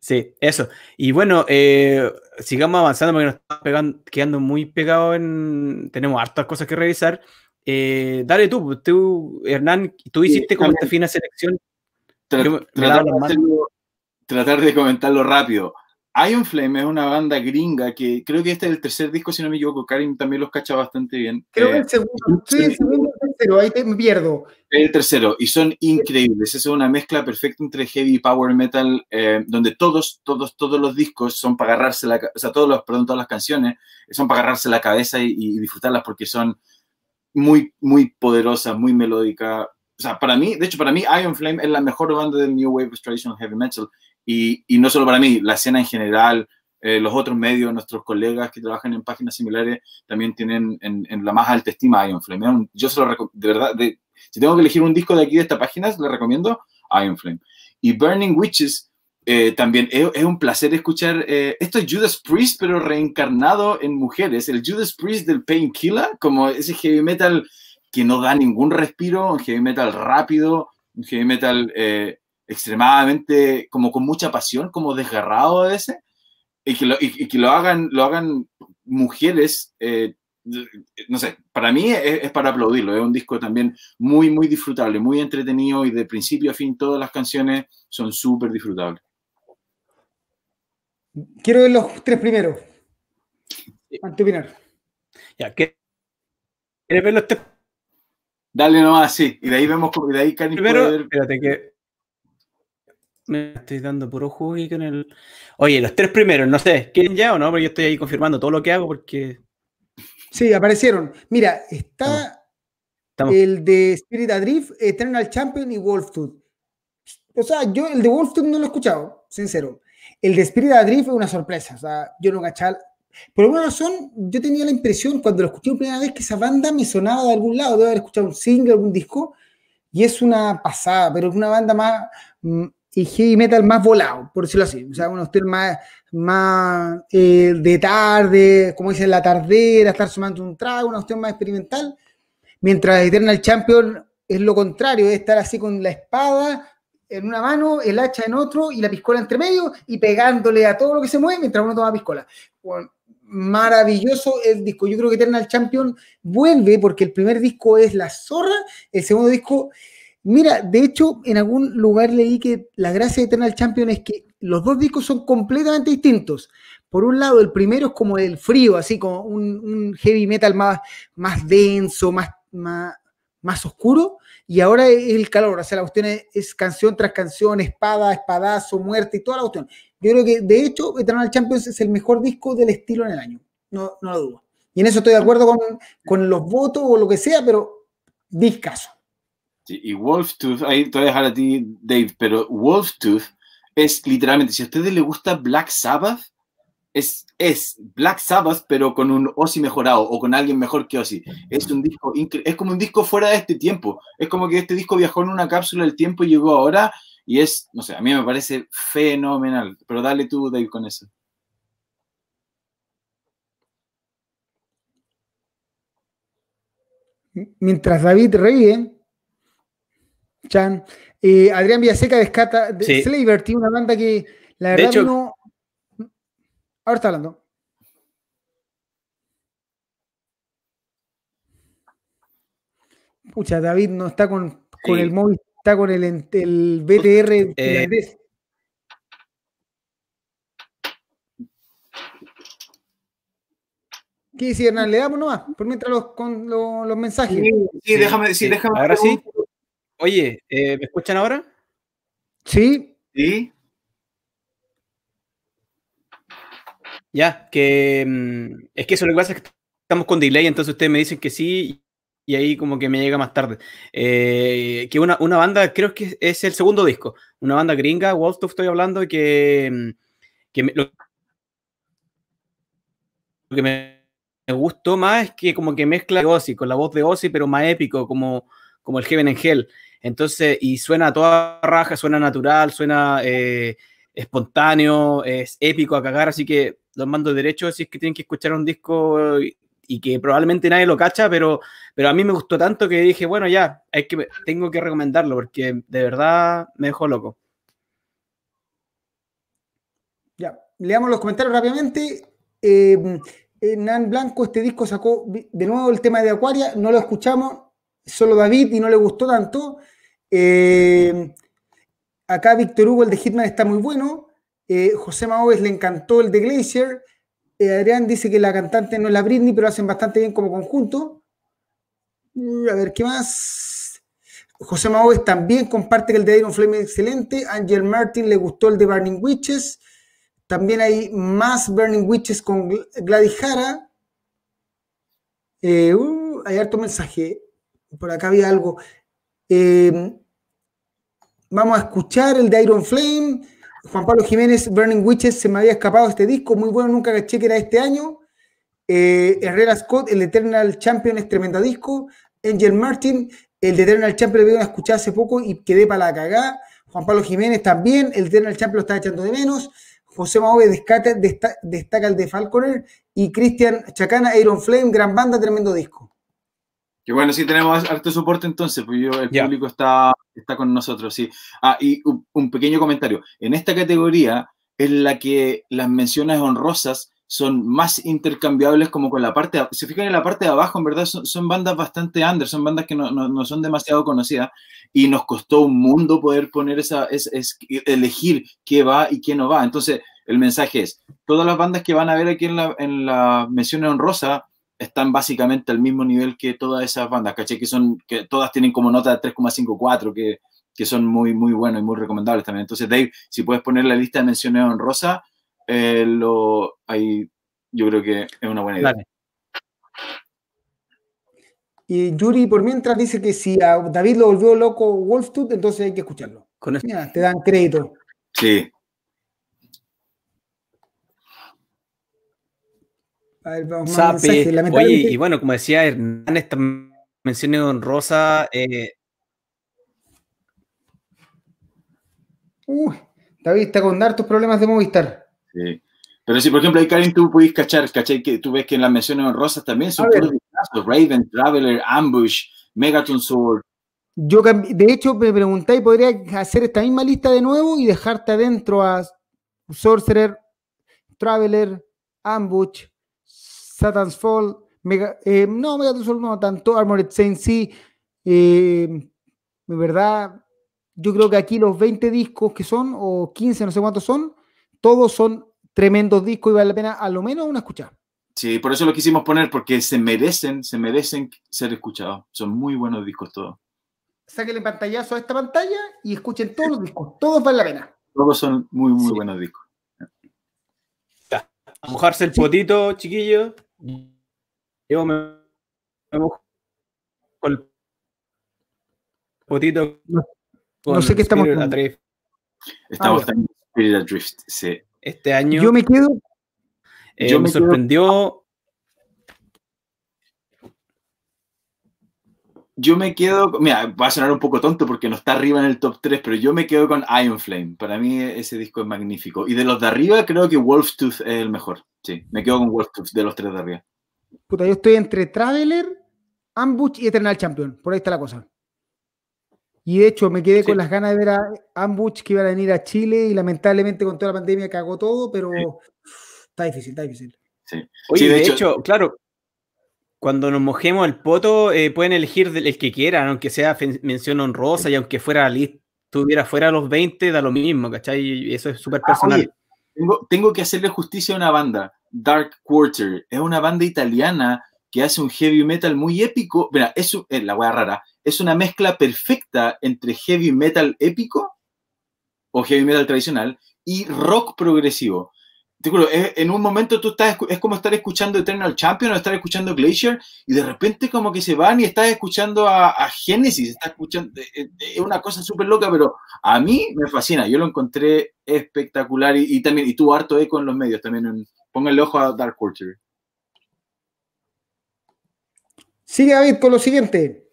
Sí, eso. Y bueno, eh, sigamos avanzando porque nos estamos quedando muy pegados en... Tenemos hartas cosas que revisar. Eh, dale tú, pues, tú, Hernán, tú hiciste como esta fina selección. tratar, de comentarlo rápido. Iron Flame es una banda gringa que creo que este es el tercer disco, si no me equivoco. Karim también los cacha bastante bien. Creo que eh, el segundo, sí, el segundo tercero, ahí te pierdo. El tercero, y son increíbles. es una mezcla perfecta entre heavy y power metal, eh, donde todos, todos, todos los discos son para agarrarse la, o sea, todos los, perdón, todas las canciones son para agarrarse la cabeza y, disfrutarlas porque son muy, muy poderosas, muy melódicas. O sea, para mí, de hecho, para mí Iron Flame es la mejor banda del New Wave Traditional Heavy Metal. Y, y no solo para mí, la escena en general, eh, los otros medios, nuestros colegas que trabajan en páginas similares, también tienen en, la más alta estima Iron Flame. Yo se lo de verdad, si tengo que elegir un disco de aquí de esta página, le recomiendo Iron Flame. Y Burning Witches eh, también es, un placer escuchar. Eh, esto es Judas Priest, pero reencarnado en mujeres. El Judas Priest del Painkiller, como ese heavy metal que no da ningún respiro, un heavy metal rápido, un heavy metal extremadamente, como con mucha pasión, como desgarrado a veces y que lo, que lo hagan, lo hagan mujeres, eh, no sé, para mí es, para aplaudirlo, es un disco también muy, muy disfrutable, muy entretenido y de principio a fin todas las canciones son súper disfrutables. Quiero ver los tres primeros. opinar Ya, ¿quieres ver los tres? Dale nomás, sí. Y de ahí vemos, de ahí Canis espérate que me estoy dando por ojo y con el. Oye, los tres primeros, no sé, ¿quieren ya o no? pero yo estoy ahí confirmando todo lo que hago porque. Sí, aparecieron. Mira, está el de Spirit Adrift, Eternal Champion y Wolftooth. O sea, yo el de Wolftooth no lo he escuchado, sincero. El de Spirit Adrift fue una sorpresa. O sea, yo no cachal. Por alguna razón, yo tenía la impresión cuando lo escuché por primera vez que esa banda me sonaba de algún lado. Debo haber escuchado un single, algún disco. Y es una pasada, pero es una banda más mm, y heavy metal más volado, por decirlo así. O sea, una cuestión más, más eh, de tarde, como dicen, la tardera, estar sumando un trago, una cuestión más experimental. Mientras Eternal Champion es lo contrario, es estar así con la espada en una mano, el hacha en otro y la piscola entre medio y pegándole a todo lo que se mueve mientras uno toma piscola. maravilloso el disco. Yo creo que Eternal Champion vuelve porque el primer disco es La Zorra, el segundo disco Mira, de hecho, en algún lugar leí que la gracia de Eternal Champion es que los dos discos son completamente distintos. Por un lado, el primero es como el frío, así como un, heavy metal más, denso, más, más, oscuro, y ahora es el calor. O sea, la cuestión es, canción tras canción, espada, espadazo, muerte y toda la cuestión. Yo creo que, de hecho, Eternal Champions es el mejor disco del estilo en el año. No, no lo dudo. Y en eso estoy de acuerdo con, con los votos o lo que sea, pero discaso. Sí, y Wolftooth, ahí te voy a dejar a ti, Dave, pero Wolftooth es literalmente, si a ustedes les gusta Black Sabbath, es, es Black Sabbath, pero con un Ozzy mejorado o con alguien mejor que Ozzy. Es un disco es como un disco fuera de este tiempo. Es como que este disco viajó en una cápsula del tiempo y llegó ahora y es, no sé, a mí me parece fenomenal. Pero dale tú, Dave, con eso. Mientras David ríe, Chan. Eh, Adrián Villaseca descata de sí. una banda que la verdad no. Ahora está hablando. Pucha, David no está con, con el móvil, está con el, el BTR eh. ¿Qué dice Hernán? Le damos nomás, por mientras los, con los, mensajes. Sí, sí déjame, sí, déjame. Ahora sí. Oye, eh, ¿me escuchan ahora? Sí. Sí. Ya, que mm, es que eso lo que pasa es que estamos con delay, entonces ustedes me dicen que sí y ahí como que me llega más tarde. Eh, que una, banda, creo que es el segundo disco, una banda gringa, Wolf estoy hablando, que, mm, que lo, que me gustó más es que como que mezcla Ozzy, con la voz de Ozzy, pero más épico, como, como el Heaven and Hell. Entonces, y suena a toda raja, suena natural, suena eh, espontáneo, es épico a cagar, así que los mando derecho si es que tienen que escuchar un disco eh, y que probablemente nadie lo cacha, pero, pero a mí me gustó tanto que dije, bueno, ya, que, tengo que recomendarlo porque de verdad me dejó loco. Ya, leamos los comentarios rápidamente. Eh, em, Nan Blanco, este disco sacó de nuevo el tema de Acuaria, no lo escuchamos, solo David y no le gustó tanto. Eh, acá Víctor Hugo, el de Hitman, está muy bueno. Eh, José Maoves le encantó el de Glacier. Eh, Adrián dice que la cantante no es la Britney, pero hacen bastante bien como conjunto. A ver, ¿qué más? José Maoves también comparte que el de Iron Flame es excelente. Angel Martin le gustó el de Burning Witches. También hay más Burning Witches con Gladys Hara. Uh, hay harto mensaje por acá había algo. Em, vamos a escuchar el de Iron Flame. Juan Pablo Jiménez, Burning Witches, se me había escapado este disco, muy bueno, nunca caché que era este año. Eh, Herrera Scott, el Eternal Champion es tremendo disco. Angel Martin, el de Eternal Champion lo a escuchar hace poco y quedé para la cagada Juan Pablo Jiménez también, el Eternal Champion lo está echando de menos. José Mahove destaca, destaca el de Falconer y Cristian Chacana, Iron Flame, gran banda, tremendo disco. Que bueno, sí tenemos harto soporte entonces, pues yo, el público está, está con nosotros, sí. Ah, y un, pequeño comentario. En esta categoría es la que las menciones honrosas son más intercambiables como con la parte, se fijan en la parte de abajo, en verdad son, bandas bastante under, son bandas que no, no, son demasiado conocidas y nos costó un mundo poder poner esa, es, es, elegir qué va y qué no va. Entonces, el mensaje es, todas las bandas que van a ver aquí en la, en la mención honrosa, están básicamente al mismo nivel que todas esas bandas, caché que son, que todas tienen como nota de 3,54, que, son muy, muy buenos y muy recomendables también. Entonces, Dave, si puedes poner la lista de menciones en rosa, eh, lo, ahí yo creo que es una buena idea. Y Yuri, por mientras, dice que si a David lo volvió loco Wolftooth, entonces hay que escucharlo. Con te dan crédito. Sí, A Oye, y bueno, como decía Hernán, esta mención Rosa. Rosa eh. Uy, David está con hartos problemas de Movistar. Pero si, por ejemplo, ahí Karin, tú pudiste cachar, caché Que tú ves que en las menciones Rosa también son Raven, Traveler, Ambush, Megaton Sword. Yo, de hecho, me preguntáis, podría hacer esta misma lista de nuevo y dejarte adentro a Sorcerer, Traveler, Ambush, Satan's Fall, Mega, eh, no, Mega no tanto, Armored Saint sí, de eh, verdad, yo creo que aquí los 20 discos que son, o 15, no sé cuántos son, todos son tremendos discos y vale la pena a lo menos una escuchar. Sí, por eso lo quisimos poner, porque se merecen, se merecen ser escuchados. Son muy buenos discos todos. Sáquenle pantallazo a esta pantalla y escuchen todos los discos. Todos valen la pena. Todos son muy, muy buenos discos. A mojarse el potito, chiquillo yo me, busco el potito. No, sé qué estamos Drift. Estamos en Spirit Drift, sí. Este año. Yo me quedo. Eh, yo me sorprendió yo me quedo, mira, va a sonar un poco tonto porque no está arriba en el top 3, pero yo me quedo con Iron Flame. Para mí ese disco es magnífico. Y de los de arriba creo que Wolf Tooth es el mejor. Sí, me quedo con Wolf Tooth de los tres de arriba. Puta, yo estoy entre Traveler, Ambush y Eternal Champion. Por ahí está la cosa. Y de hecho me quedé con las ganas de ver a Ambush que iba a venir a Chile y lamentablemente con toda la pandemia cagó todo, pero está difícil, está difícil. Sí, Oye, de, hecho, claro, cuando nos mojemos el poto, eh, pueden elegir el que quieran, aunque sea mención honrosa y aunque fuera tuviera fuera los 20, da lo mismo, ¿cachai? Eso es súper ah, personal. tengo, que hacerle justicia a una banda, Dark Quarter. Es una banda italiana que hace un heavy metal muy épico. Mira, es, es eh, la rara. Es una mezcla perfecta entre heavy metal épico o heavy metal tradicional y rock progresivo te juro, en un momento tú estás, es como estar escuchando Eternal Champion o estar escuchando Glacier y de repente como que se van y estás escuchando a, Genesis, estás escuchando, eh, eh, es una cosa súper loca, pero a mí me fascina, yo lo encontré espectacular y, también, y tuvo harto eco en los medios también, en, el ojo a Dark Culture. Sigue David con lo siguiente.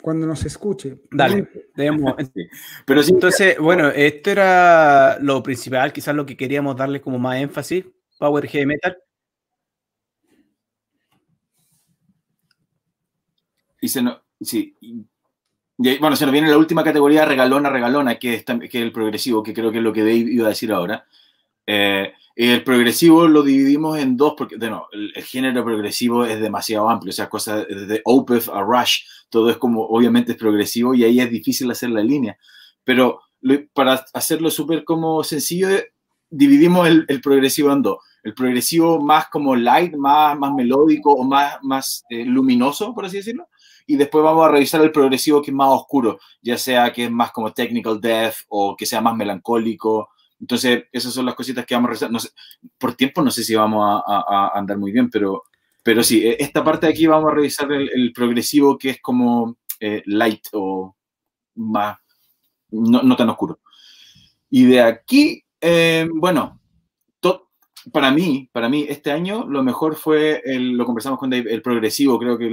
cuando nos escuche. Dale, Pero sí, entonces, bueno, esto era lo principal, quizás lo que queríamos darle como más énfasis, Power G Metal. Y se nos, sí. bueno, se nos viene la última categoría, regalona, regalona, que es, que el progresivo, que creo que es lo que Dave iba a decir ahora. Eh, eh, el progresivo lo dividimos en dos, porque bueno, el, género progresivo es demasiado amplio, o sea, cosas de Opeth a Rush, todo es como, obviamente es progresivo y ahí es difícil hacer la línea. Pero para hacerlo súper como sencillo, eh, dividimos el, progresivo en dos. El progresivo más como light, más, más melódico o más, más eh, luminoso, por así decirlo. Y después vamos a revisar el progresivo que es más oscuro, ya sea que es más como technical death o que sea más melancólico entonces, esas son las cositas que vamos a revisar. por tiempo no sé si vamos a, andar muy bien, pero, pero sí, e, esta parte de aquí vamos a revisar el, progresivo que es como eh, light o más, no, tan oscuro. Y de aquí, eh, bueno, para mí, para mí, este año lo mejor fue, lo conversamos con Dave, el progresivo, creo que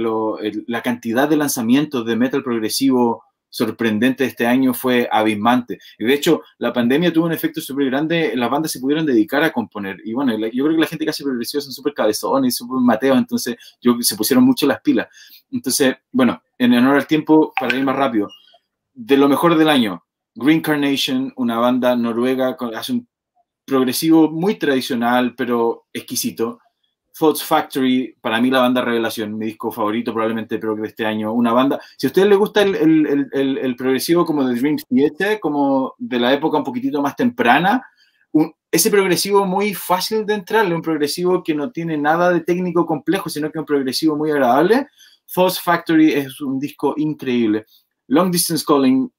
la cantidad de lanzamientos de metal progresivo sorprendente este año fue abismante. Y de hecho, la pandemia tuvo un efecto súper grande, las bandas se pudieron dedicar a componer. Y bueno, yo creo que la gente casi progresiva son súper cabezones, súper mateos, entonces yo, se pusieron mucho las pilas. Entonces, bueno, en honor al tiempo, para ir más rápido, de lo mejor del año, Green Carnation, una banda noruega, hace un progresivo muy tradicional, pero exquisito. Thoughts Factory, para mí la banda revelación, mi disco favorito probablemente, creo que de este año, una banda. Si a ustedes les gusta el, progresivo como de Dream Theater, como de la época un poquitito más temprana, ese progresivo muy fácil de entrarle, un progresivo que no tiene nada de técnico complejo, sino que un progresivo muy agradable, Thoughts Factory es un disco increíble. Long Distance Calling,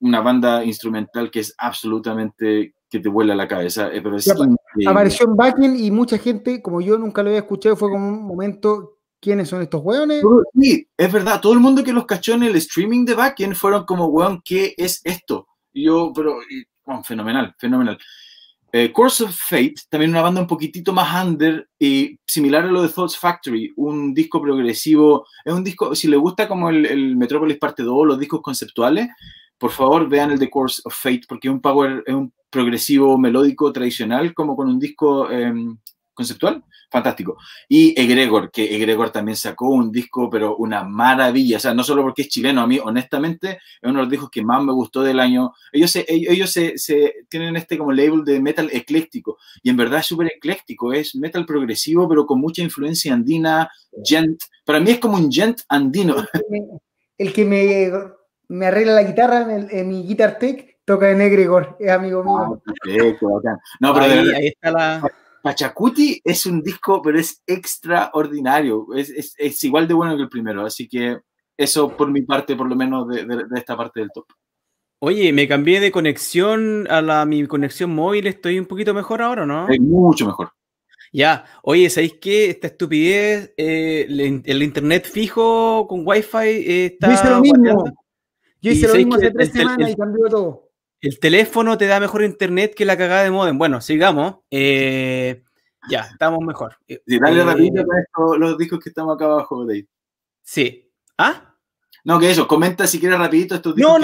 una banda instrumental que es absolutamente que te vuela la cabeza, eh, apareció en y mucha gente, como yo nunca lo había escuchado, fue como un momento, ¿quiénes son estos hueones? Sí, es verdad, todo el mundo que los cachó en el streaming de Backend fueron como, weón, ¿qué es esto? yo, pero, fenomenal, fenomenal. Eh, Course of Fate, también una banda un poquitito más under y similar a lo de Thoughts Factory, un disco progresivo, es un disco, si le gusta como el, el Metropolis Parte 2, los discos conceptuales, por favor vean el The Course of Fate, porque es un power, es un progresivo melódico tradicional, como con un disco em, conceptual, fantástico. Y Egregor, que Egregor también sacó un disco, pero una maravilla, o sea, no solo porque es chileno, a mí honestamente es uno de los discos que más me gustó del año. Ellos se, ellos se, se tienen este como label de metal ecléctico, y en verdad es súper ecléctico, es metal progresivo, pero con mucha influencia andina, gent, para mí es como un gent andino. el que me me arregla la guitarra en, eh, mi guitar toca en Egregor, es amigo mío. Ah, no, pero ahí, está la. Pachacuti es un disco, pero es extraordinario. Es, igual de bueno que el primero, así que eso por mi parte, por lo menos de, esta parte del top. Oye, me cambié de conexión a la, mi conexión móvil, estoy un poquito mejor ahora, ¿no? Es mucho mejor. Ya, oye, ¿sabéis qué? Esta estupidez, eh, el, internet fijo con wifi eh, está... lo yo hice lo mismo hace tres semanas y cambió todo. El teléfono te da mejor internet que la cagada de modem. Bueno, sigamos. Eh, ya, estamos mejor. dale eh, rapidito para los discos que estamos acá abajo, Sí. ¿Ah? No, que eso, comenta si quieres rapidito estos discos.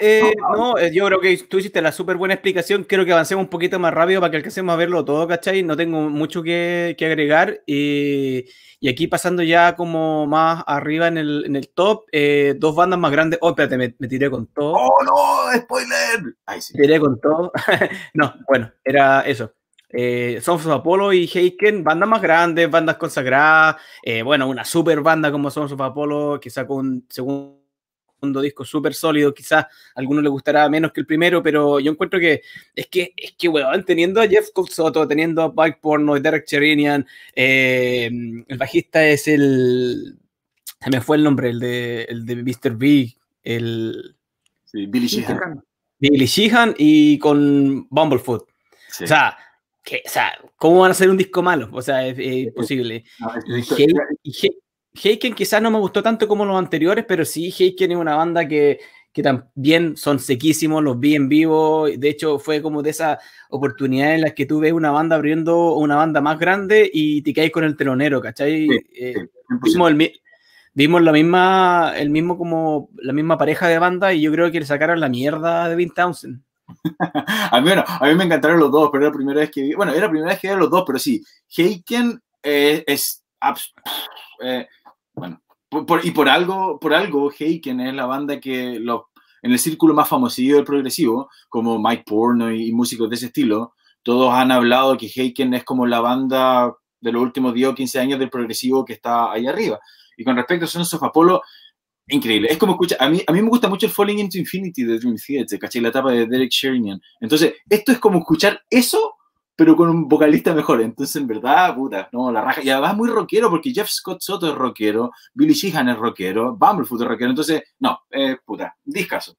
Eh, no, no, no, yo creo que tú hiciste la súper buena explicación. Quiero que avancemos un poquito más rápido para que alcancemos a verlo todo, ¿cachai? No tengo mucho que, agregar. y... Y aquí pasando ya como más arriba en el, top, eh, dos bandas más grandes. Oh, espérate, me, tiré con todo. ¡Oh, no! ¡Spoiler! Tiré con todo. no, bueno, era eso. Eh, Sons of Apollo y Heiken, bandas más grandes, bandas consagradas. Eh, bueno, una super banda como Sons of Apollo que sacó un segundo disco súper sólido, quizás a alguno le gustará menos que el primero, pero yo encuentro que es que, es que weón, teniendo a Jeff Soto, teniendo a Mike Porno, Derek Cherinian, eh, el bajista es el, se me fue el nombre, el de, el de Mr. Big, el... Billy Sheehan. Billy Sheehan y con Bumblefoot. O sea, que, sea, ¿cómo van a hacer un disco malo? O sea, es, posible imposible. Heiken quizás no me gustó tanto como los anteriores, pero sí, Heiken es una banda que, que también son sequísimos, los vi en vivo, de hecho fue como de esas oportunidades en las que tú ves una banda abriendo una banda más grande y te caes con el telonero, ¿cachai? Eh, vimos, la misma, el mismo como, la misma pareja de banda y yo creo que le sacaron la mierda de Vin Townsend. a, mí, bueno, a mí me encantaron los dos, pero era la primera vez que vi, bueno, era la primera vez que vi los dos, pero sí, Heiken eh, es... Eh, y por algo, por algo, es la banda que en el círculo más famosillo del progresivo, como Mike Porno y, músicos de ese estilo, todos han hablado que Heiken es como la banda de los últimos 10 o 15 años del progresivo que está ahí arriba. Y con respecto a Sons of Apollo, increíble. Es como escucha, a mí, a mí me gusta mucho el Falling into Infinity de Dream Theater, La etapa de Derek Sherinian Entonces, esto es como escuchar eso pero con un vocalista mejor. Entonces, en verdad, puta, no, la raja. Y además muy rockero, porque Jeff Scott Soto es rockero, Billy Sheehan es rockero, Bumblefoot es rockero. Entonces, no, eh, puta, discaso.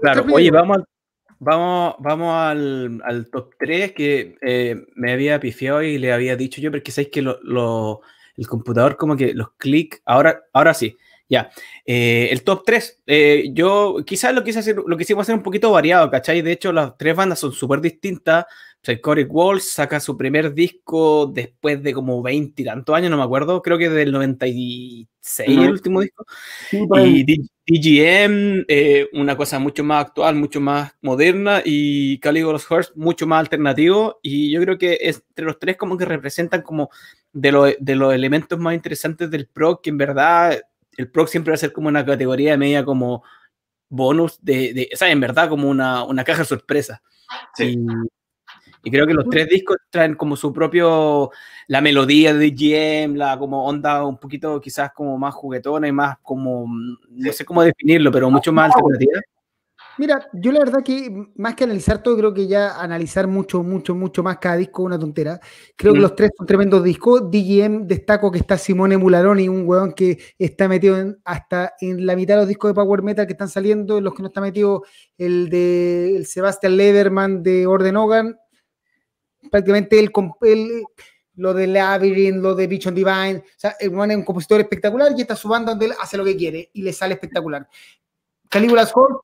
Claro, oye, vamos al, vamos, vamos al, top 3 que eh, me había pifiado y le había dicho yo, porque sabéis que lo, el computador como que los clics, ahora, ahora sí, ya, eh, el top 3. Eh, yo quizás lo quise hacer, lo quisimos hacer un poquito variado, ¿cachai? De hecho, las tres bandas son súper distintas. Corey Walls saca su primer disco después de como 20 y tantos años, no me acuerdo, creo que del 96 el último disco. Y DGM, eh, una cosa mucho más actual, mucho más moderna, y Caligula's Hearts, mucho más alternativo. Y yo creo que entre los tres como que representan como de, de los elementos más interesantes del pro, que en verdad el PROC siempre va a ser como una categoría media como bonus, de, o sea, en verdad como una, una caja sorpresa. Y, creo que los tres discos traen como su propio, la melodía de GM, la como onda un poquito quizás como más juguetona y más como, no sé cómo definirlo, pero mucho más alternativa. Mira, yo la verdad que más que analizar todo, creo que ya analizar mucho, mucho, mucho más cada disco es una tontera. Creo que mm. los tres son tremendos discos. DGM destaco que está Simone Mularoni, un weón que está metido hasta en la mitad de los discos de Power Metal que están saliendo, los que no está metido el de Sebastian Leverman de Orden Hogan. Prácticamente el, lo de Labyrinth, lo de Beach on Divine. O sea, el weón es un compositor espectacular y está su banda donde él hace lo que quiere y le sale espectacular. Caligula's Hall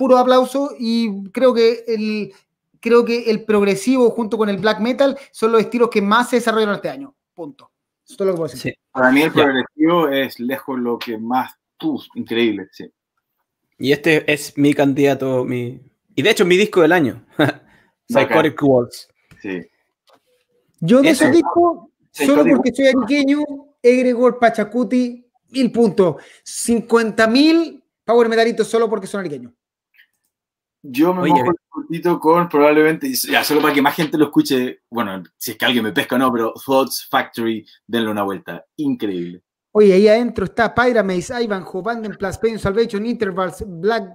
puro aplauso y creo que el, creo que el progresivo junto con el black metal son los estilos que más se desarrollaron este año. Punto. Eso es lo que puedo decir. Para mí el progresivo es lejos lo que más tú, increíble, sí. Y este es mi candidato, mi... Y de hecho, mi disco del año. Psychotic Walls. Yo de esos discos, solo porque soy ariqueño, egregor Pachacuti, mil puntos. 50 mil Power Metalitos solo porque son ariqueños. Yo me Oye, mojo un cortito con probablemente, solo para que más gente lo escuche, bueno, si es que alguien me pesca o no, pero Thoughts Factory, denle una vuelta, increíble. Oye, ahí adentro está Pyramids, Ivanhoe, Vandenplas, Pain Salvation, Intervals, Black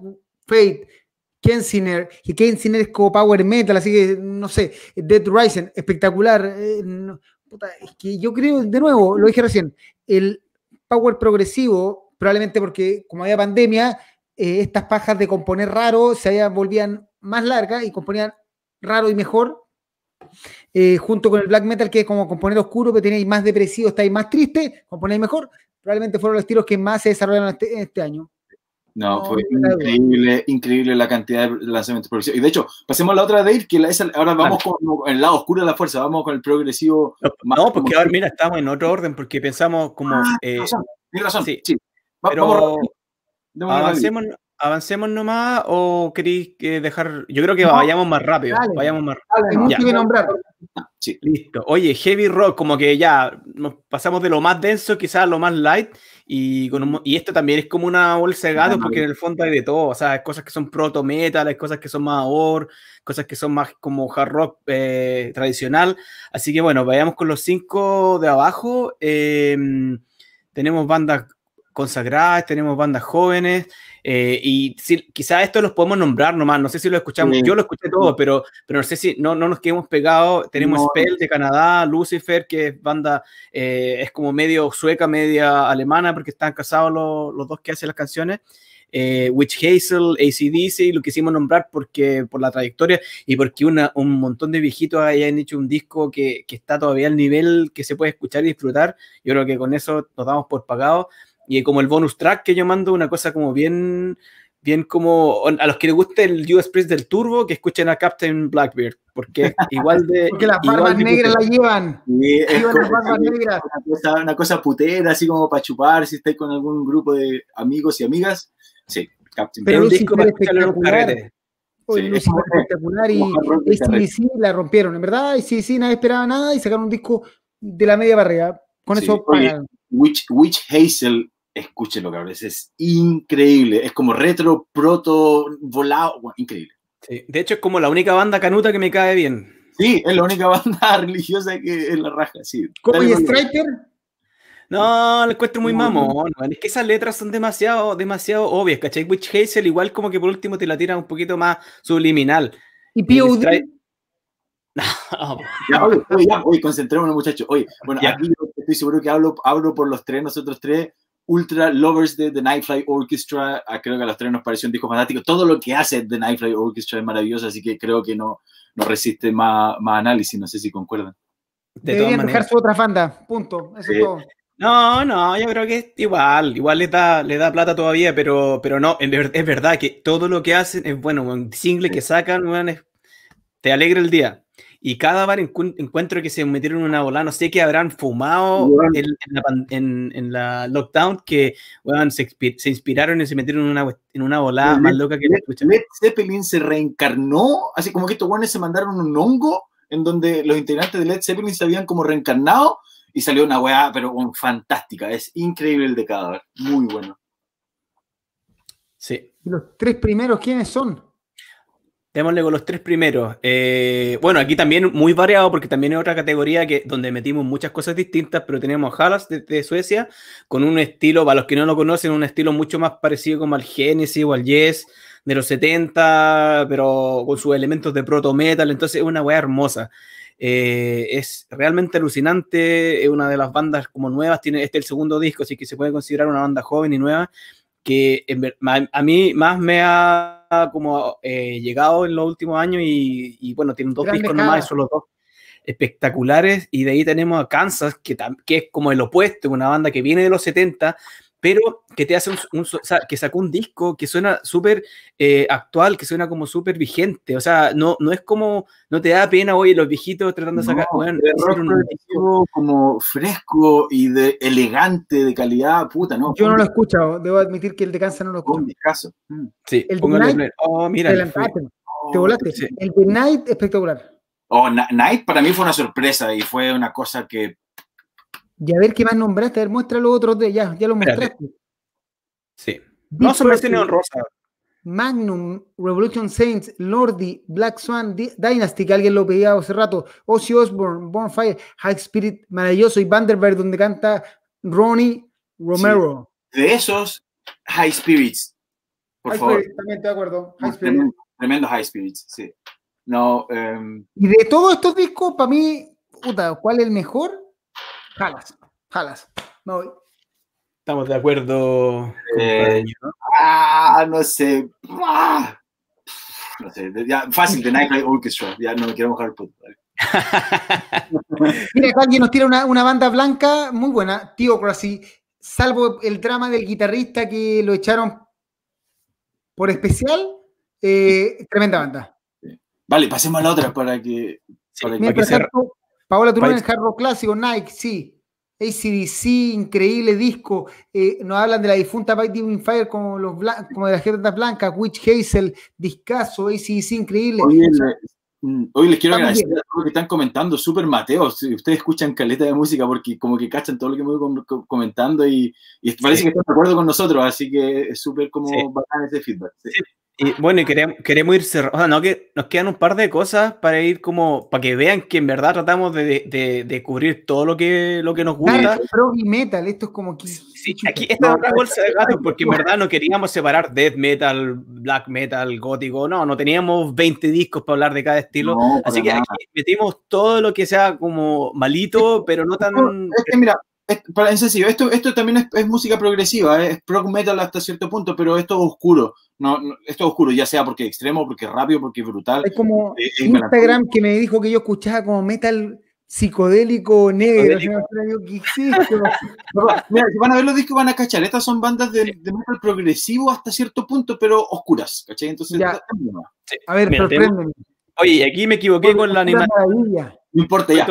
Fate, kensinger y kensinger es como Power Metal, así que no sé, Dead Rising, espectacular. Eh, es que yo creo, de nuevo, lo dije recién, el Power progresivo, probablemente porque como había pandemia, eh, estas pajas de componer raro se volvían más largas y componían raro y mejor. Eh, junto con el black metal, que es como componer oscuro, que tenéis más depresivo, estáis más triste, componéis mejor. Probablemente fueron los tiros que más se desarrollaron este, este año. No, fue increíble, increíble la cantidad de lanzamientos progresivos. Y de hecho, pasemos a la otra, ir que ahora ah. vamos con el lado oscuro de la fuerza, vamos con el progresivo. No, porque ahora, mira, estamos en otro orden, porque pensamos como. Ah, eh, razón, razón, sí. sí. pero, Avancemos, avancemos nomás o queréis que dejar. Yo creo que vayamos más rápido. vayamos más rápido. Ah, Listo. Oye, heavy rock, como que ya nos pasamos de lo más denso, quizás a lo más light. Y, y esto también es como una bolsa de gato porque en el fondo hay de todo. O sea, hay cosas que son proto metal, hay cosas que son más or, cosas que son más como hard rock eh, tradicional. Así que bueno, vayamos con los cinco de abajo. Em, tenemos bandas consagradas, tenemos bandas jóvenes, eh, y quizá quizás esto los podemos nombrar nomás, no sé si lo escuchamos, yo lo escuché todo, pero, pero no sé si no, no nos quedamos pegados, tenemos Spell de Canadá, Lucifer, que es banda, eh, es como medio sueca, media alemana, porque están casados los, los dos que hacen las canciones, eh, Witch Hazel, ACDC, lo quisimos nombrar porque, por la trayectoria y porque una, un montón de viejitos hayan hecho un disco que, que, está todavía al nivel que se puede escuchar y disfrutar. Yo creo que con eso nos damos por pagados. Y como el bonus track que yo mando, una cosa como bien, bien como a los que les guste el US Press del Turbo, que escuchen a Captain Blackbeard, porque igual de. porque las barbas negras la llevan. las barbas negras. Una cosa, putera, así como para chupar, si estáis con algún grupo de amigos y amigas. Sí, Captain Pero un disco para en un disco sí, espectacular y la rompieron. En verdad, sí nadie esperaba nada y sacaron un disco de la media barrera. Con eso. Hazel escúchenlo, cabrón, es increíble, es como retro, proto, volado, increíble. de hecho es como la única banda canuta que me cae bien. Sí, es la única banda religiosa que en la raja, sí. ¿Cómo y Striker? No, les encuentro muy mamón. Es que esas letras son demasiado, demasiado obvias, ¿cachai? Witch Hazel igual como que por último te la tira un poquito más subliminal. ¿Y P.O.D.? No. concentrémonos, muchachos. bueno, aquí estoy seguro que hablo, hablo por los tres, nosotros tres ultra lovers de The Nightfly Orchestra. Ah, creo que a los tres nos pareció un disco fantástico. Todo lo que hace The Nightfly Orchestra es maravilloso, así que creo que no, no resiste más, más análisis. No sé si concuerdan. De Deberían maneras. dejar otra banda, punto. No, no, yo creo que es igual, igual le da, le da plata todavía, pero, pero no, es verdad que todo lo que hacen es bueno, un single que sacan, te alegra el día y cada bar encuentro que se metieron en una bola, no sé qué habrán fumado en, la, lockdown, que se, inspiraron y se metieron una, en una bola más loca que la Led Zeppelin se reencarnó, así como que estos guanes se mandaron un hongo en donde los integrantes de Led Zeppelin se habían como reencarnado y salió una weá, pero fantástica, es increíble el de cadáver, muy bueno. Sí. ¿Los tres primeros quiénes son? Démosle con los tres primeros. Eh, bueno, aquí también muy variado porque también es otra categoría que, donde metimos muchas cosas distintas, pero tenemos Halas de Suecia con un estilo, para los que no lo conocen, un estilo mucho más parecido como al Genesis o al Yes de los 70, pero con sus elementos de proto metal, entonces es una weá hermosa. Eh, es realmente alucinante, es una de las bandas como nuevas, tiene este el segundo disco, así que se puede considerar una banda joven y nueva, que a mí más me ha como eh, llegado en los últimos años y, bueno, tiene dos discos nomás, solo dos espectaculares. Y de ahí tenemos a Kansas, que, que es como el opuesto, una banda que viene de los 70, pero que te hace un, que sacó un disco que suena súper eh, actual, que suena como súper vigente, o sea, no, no es como, no te da pena, hoy los viejitos tratando de sacar, bueno, un disco como fresco y de elegante, de calidad, puta, ¿no? Yo no lo he escuchado, debo admitir que el de cáncer no lo escucho. caso. Mm. Sí, el oh, mira, oh, te el de Night espectacular. Oh, Night para mí fue una sorpresa y fue una cosa que y a ver qué más nombraste, a muestra los otros de ya, ya los mostraste. Sí. Rosa. Magnum, Revolution Saints, Lordi, Black Swan, Dynasty, que alguien lo pedía hace rato, Ozzy Osbourne, Bonfire, High Spirit, maravilloso, y Vanderberg, donde canta Ronnie Romero. De esos, High Spirits, por favor. de acuerdo. tremendo, High Spirits, sí. No, em, Y de todos estos discos, para mí, puta, ¿cuál es el mejor? Jalas, jalas. Me voy. Estamos de acuerdo. Eh, ah, no sé. Ah. no sé. Ya, fácil, de Nightlight Orchestra. Ya no me quiero mojar Mira, alguien nos tira una, banda blanca muy buena, Tío Theocracy, salvo el drama del guitarrista que lo echaron por especial. Eh, tremenda banda. Vale, pasemos a la otra para que, Paola en el hard clásico, Nike, sí. ACDC, increíble disco. Eh, nos hablan de la difunta By Divine Fire como, los como de las jetas blancas, Witch Hazel, discaso, ACDC, increíble. Hoy mm, les quiero agradecer a todos los que están comentando, súper Mateo. Ustedes escuchan caleta de música porque como que cachan todo lo que me voy comentando y, parece que están de acuerdo con nosotros, así que es súper como bacán ese feedback. Y bueno, y queremos, ir cerrando. O sea, no, que nos quedan un par de cosas para ir como, para que vean que en verdad tratamos de, de, de cubrir todo lo que, lo que nos gusta. Claro, y metal, esto es como que. Sí, aquí está bolsa de gato, porque en verdad no queríamos separar death metal, black metal, gótico. No, no teníamos 20 discos para hablar de cada estilo. Así que aquí metimos todo lo que sea como malito, pero no tan. mira, para, en sencillo, esto, esto también es, música progresiva, ¿eh? es prog metal hasta cierto punto, pero esto oscuro. No, esto oscuro, ya sea porque es extremo, porque es rápido, porque brutal. Es como eh, Instagram que me dijo que yo escuchaba como metal psicodélico negro. si van a ver los discos van a cachar. Estas son bandas de, metal progresivo hasta cierto punto, pero oscuras, ¿cachai? Entonces, a ver, Oye, aquí me equivoqué con la animación. No importa, ya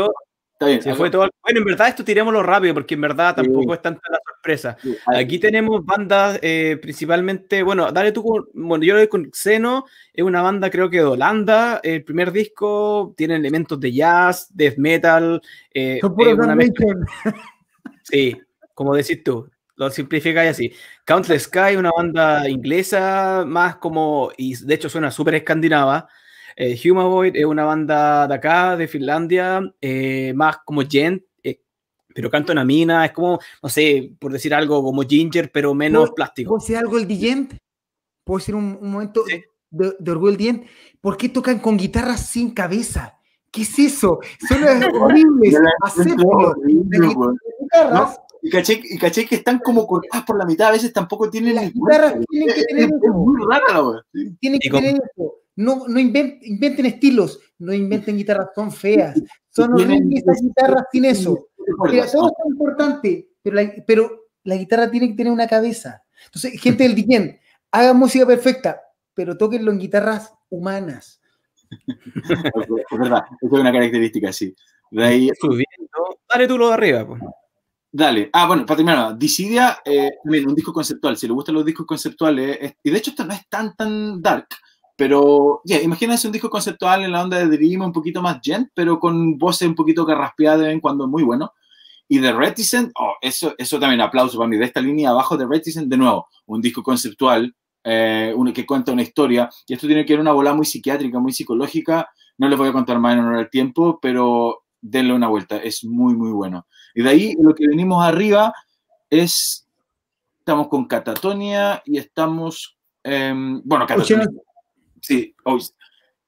fue Bueno, en verdad esto tirémoslo rápido porque en verdad tampoco es tanta la sorpresa. Aquí tenemos bandas eh, principalmente, bueno, dale tú, con, bueno, yo lo con Xeno, es una banda creo que de Holanda, el primer disco tiene elementos de jazz, death metal. Eh, sí, como decís tú, lo simplificáis así. Countless Sky, una banda inglesa, más como, y de hecho suena súper escandinava, eh, Humavoid es una banda de acá, de Finlandia, eh, más como gent, en la mina es como, no sé, por decir algo, como ginger, pero menos plástico. ¿Puedo decir algo el Gent? ¿Puedo decir un, momento de, de, orgullo el Gent? ¿Por qué tocan con guitarras sin cabeza? ¿Qué es eso? Son horribles. Y caché, y caché, que están como cortadas por la mitad, a veces tampoco tienen. Las guitarras tienen que tener. es Tienen que tener eso. No, no inventen, estilos, no inventen guitarras son feas, son horribles guitarras sin eso. es importante, pero la, pero la guitarra tiene que tener una cabeza. Entonces, gente del DJ hagan música perfecta, pero toquenlo en guitarras humanas. es verdad, es una característica, sí. dale tú lo de arriba. Pues. Dale. Ah, bueno, para terminar, Disidia, eh, un disco conceptual. Si le gustan los discos conceptuales, y de hecho esto no es tan, tan dark, pero, yeah, imagínense un disco conceptual en la onda de Dream, un poquito más gent, pero con voces un poquito carraspeadas de vez en cuando, muy bueno. Y The Reticent, oh, eso, eso también aplauso para mí, de esta línea abajo, The Reticent, de nuevo, un disco conceptual eh, que cuenta una historia, y esto tiene que ver una bola muy psiquiátrica, muy psicológica, no les voy a contar más en honor al tiempo, pero denle una vuelta, es muy, muy bueno. Y de ahí lo que venimos arriba es, estamos con Catatonia y estamos, em, bueno, Catatonia sí, Ocean.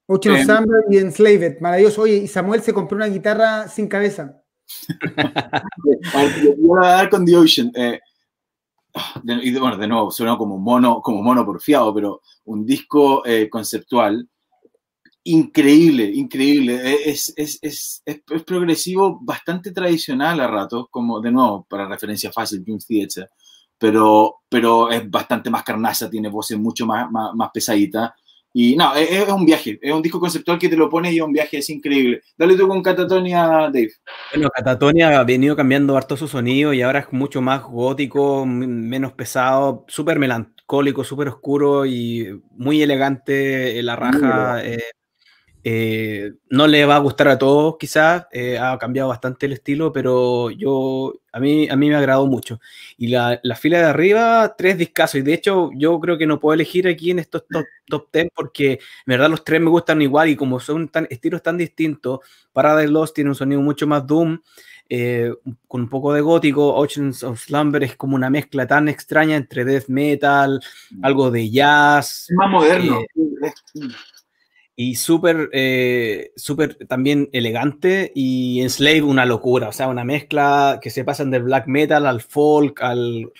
Ocean of y Enslaved, maravilloso. Oye, y Samuel se compró una guitarra sin cabeza. voy a dar con The Ocean. Eh, y bueno, de nuevo, suena como mono, como mono porfiado, pero un disco eh, conceptual increíble, increíble. E, es, es, es, es, progresivo bastante tradicional a ratos, como de nuevo, para referencia fácil, Dream pero, pero es bastante más carnaza, tiene voces mucho más, más, más pesaditas y no, e, e, es, un viaje, es un disco conceptual que te lo pones y es un viaje, es increíble. Dale tú con Catatonia, Dave. Bueno, Catatonia ha venido cambiando harto su sonido y ahora es mucho más gótico, menos pesado, súper melancólico, súper oscuro y muy elegante eh, la raja, eh, no le va a gustar a todos, quizás, eh, ha cambiado bastante el estilo, pero yo, a mí, a mí me agradó mucho. Y la, fila de arriba, tres discasos, y de hecho yo creo que no puedo elegir aquí en estos top, top 10 porque en verdad los tres me gustan igual y como son tan, estilos tan distintos, Paradise Lost tiene un sonido mucho más doom, eh, con un poco de gótico, Oceans of Slumber es como una mezcla tan extraña entre death metal, mm. algo de jazz. Es más moderno y súper, eh, súper también elegante y Enslave una locura, o sea, una mezcla que se pasan del black metal al folk, al,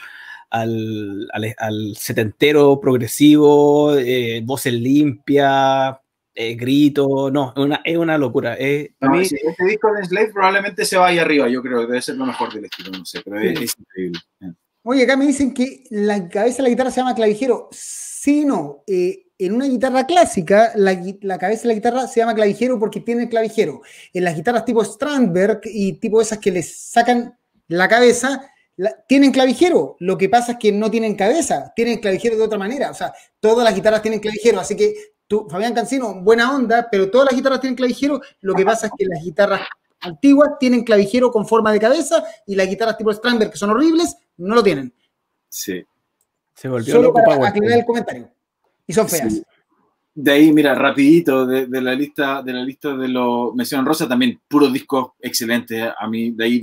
al, al, setentero progresivo, eh, voces limpias, eh, grito, no, una, es una locura. Eh, mí, este disco de Slave probablemente se vaya arriba, yo creo, debe ser lo mejor del estilo, no sé, pero es, increíble. Oye, acá me dicen que la cabeza de la guitarra se llama clavijero. Sí, no, eh, en una guitarra clásica, la, cabeza de la guitarra se llama clavijero porque tiene clavijero. En las guitarras tipo Strandberg y tipo esas que les sacan la cabeza, tienen clavijero. Lo que pasa es que no tienen cabeza, tienen clavijero de otra manera. O sea, todas las guitarras tienen clavijero. Así que tú, Fabián Cancino, buena onda, pero todas las guitarras tienen clavijero. Lo que pasa es que las guitarras antiguas tienen clavijero con forma de cabeza y las guitarras tipo Strandberg, que son horribles, no lo tienen. Sí. Se volvió Solo loco para el comentario. Y son feas. De ahí, mira, rapidito, de, la lista de la lista de los Mención Rosa, también puro discos excelentes. A mí, de ahí,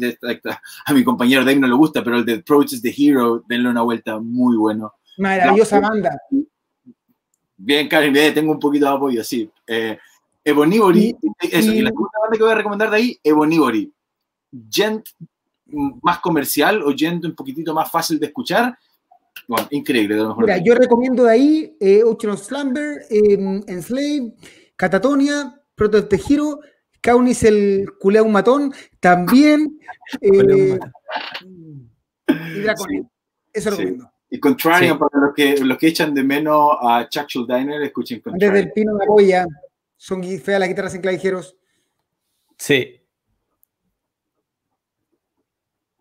a mi compañero Dave no le gusta, pero el de Approach is the Hero, denle una vuelta, muy bueno. Maravillosa banda. Bien, Karen, bien, tengo un poquito de apoyo, sí. Eh, Ebonibori, eso, y, la segunda banda que voy a recomendar de ahí, Ebonibori. Gent mm, más comercial o un poquitito más fácil de escuchar, bueno, increíble, mejor. yo recomiendo de ahí eh, Ocean Slumber, eh, em, Enslave, Catatonia, Proto de Hero, Kaunis el culeo matón, también. Eh, y Draconia. Eso recomiendo. Y Contrarian, para los que, los que echan de menos a Chuck Diner escuchen Contrarian. Desde el Pino de la Boya, son feas las guitarras en clavijeros. Sí,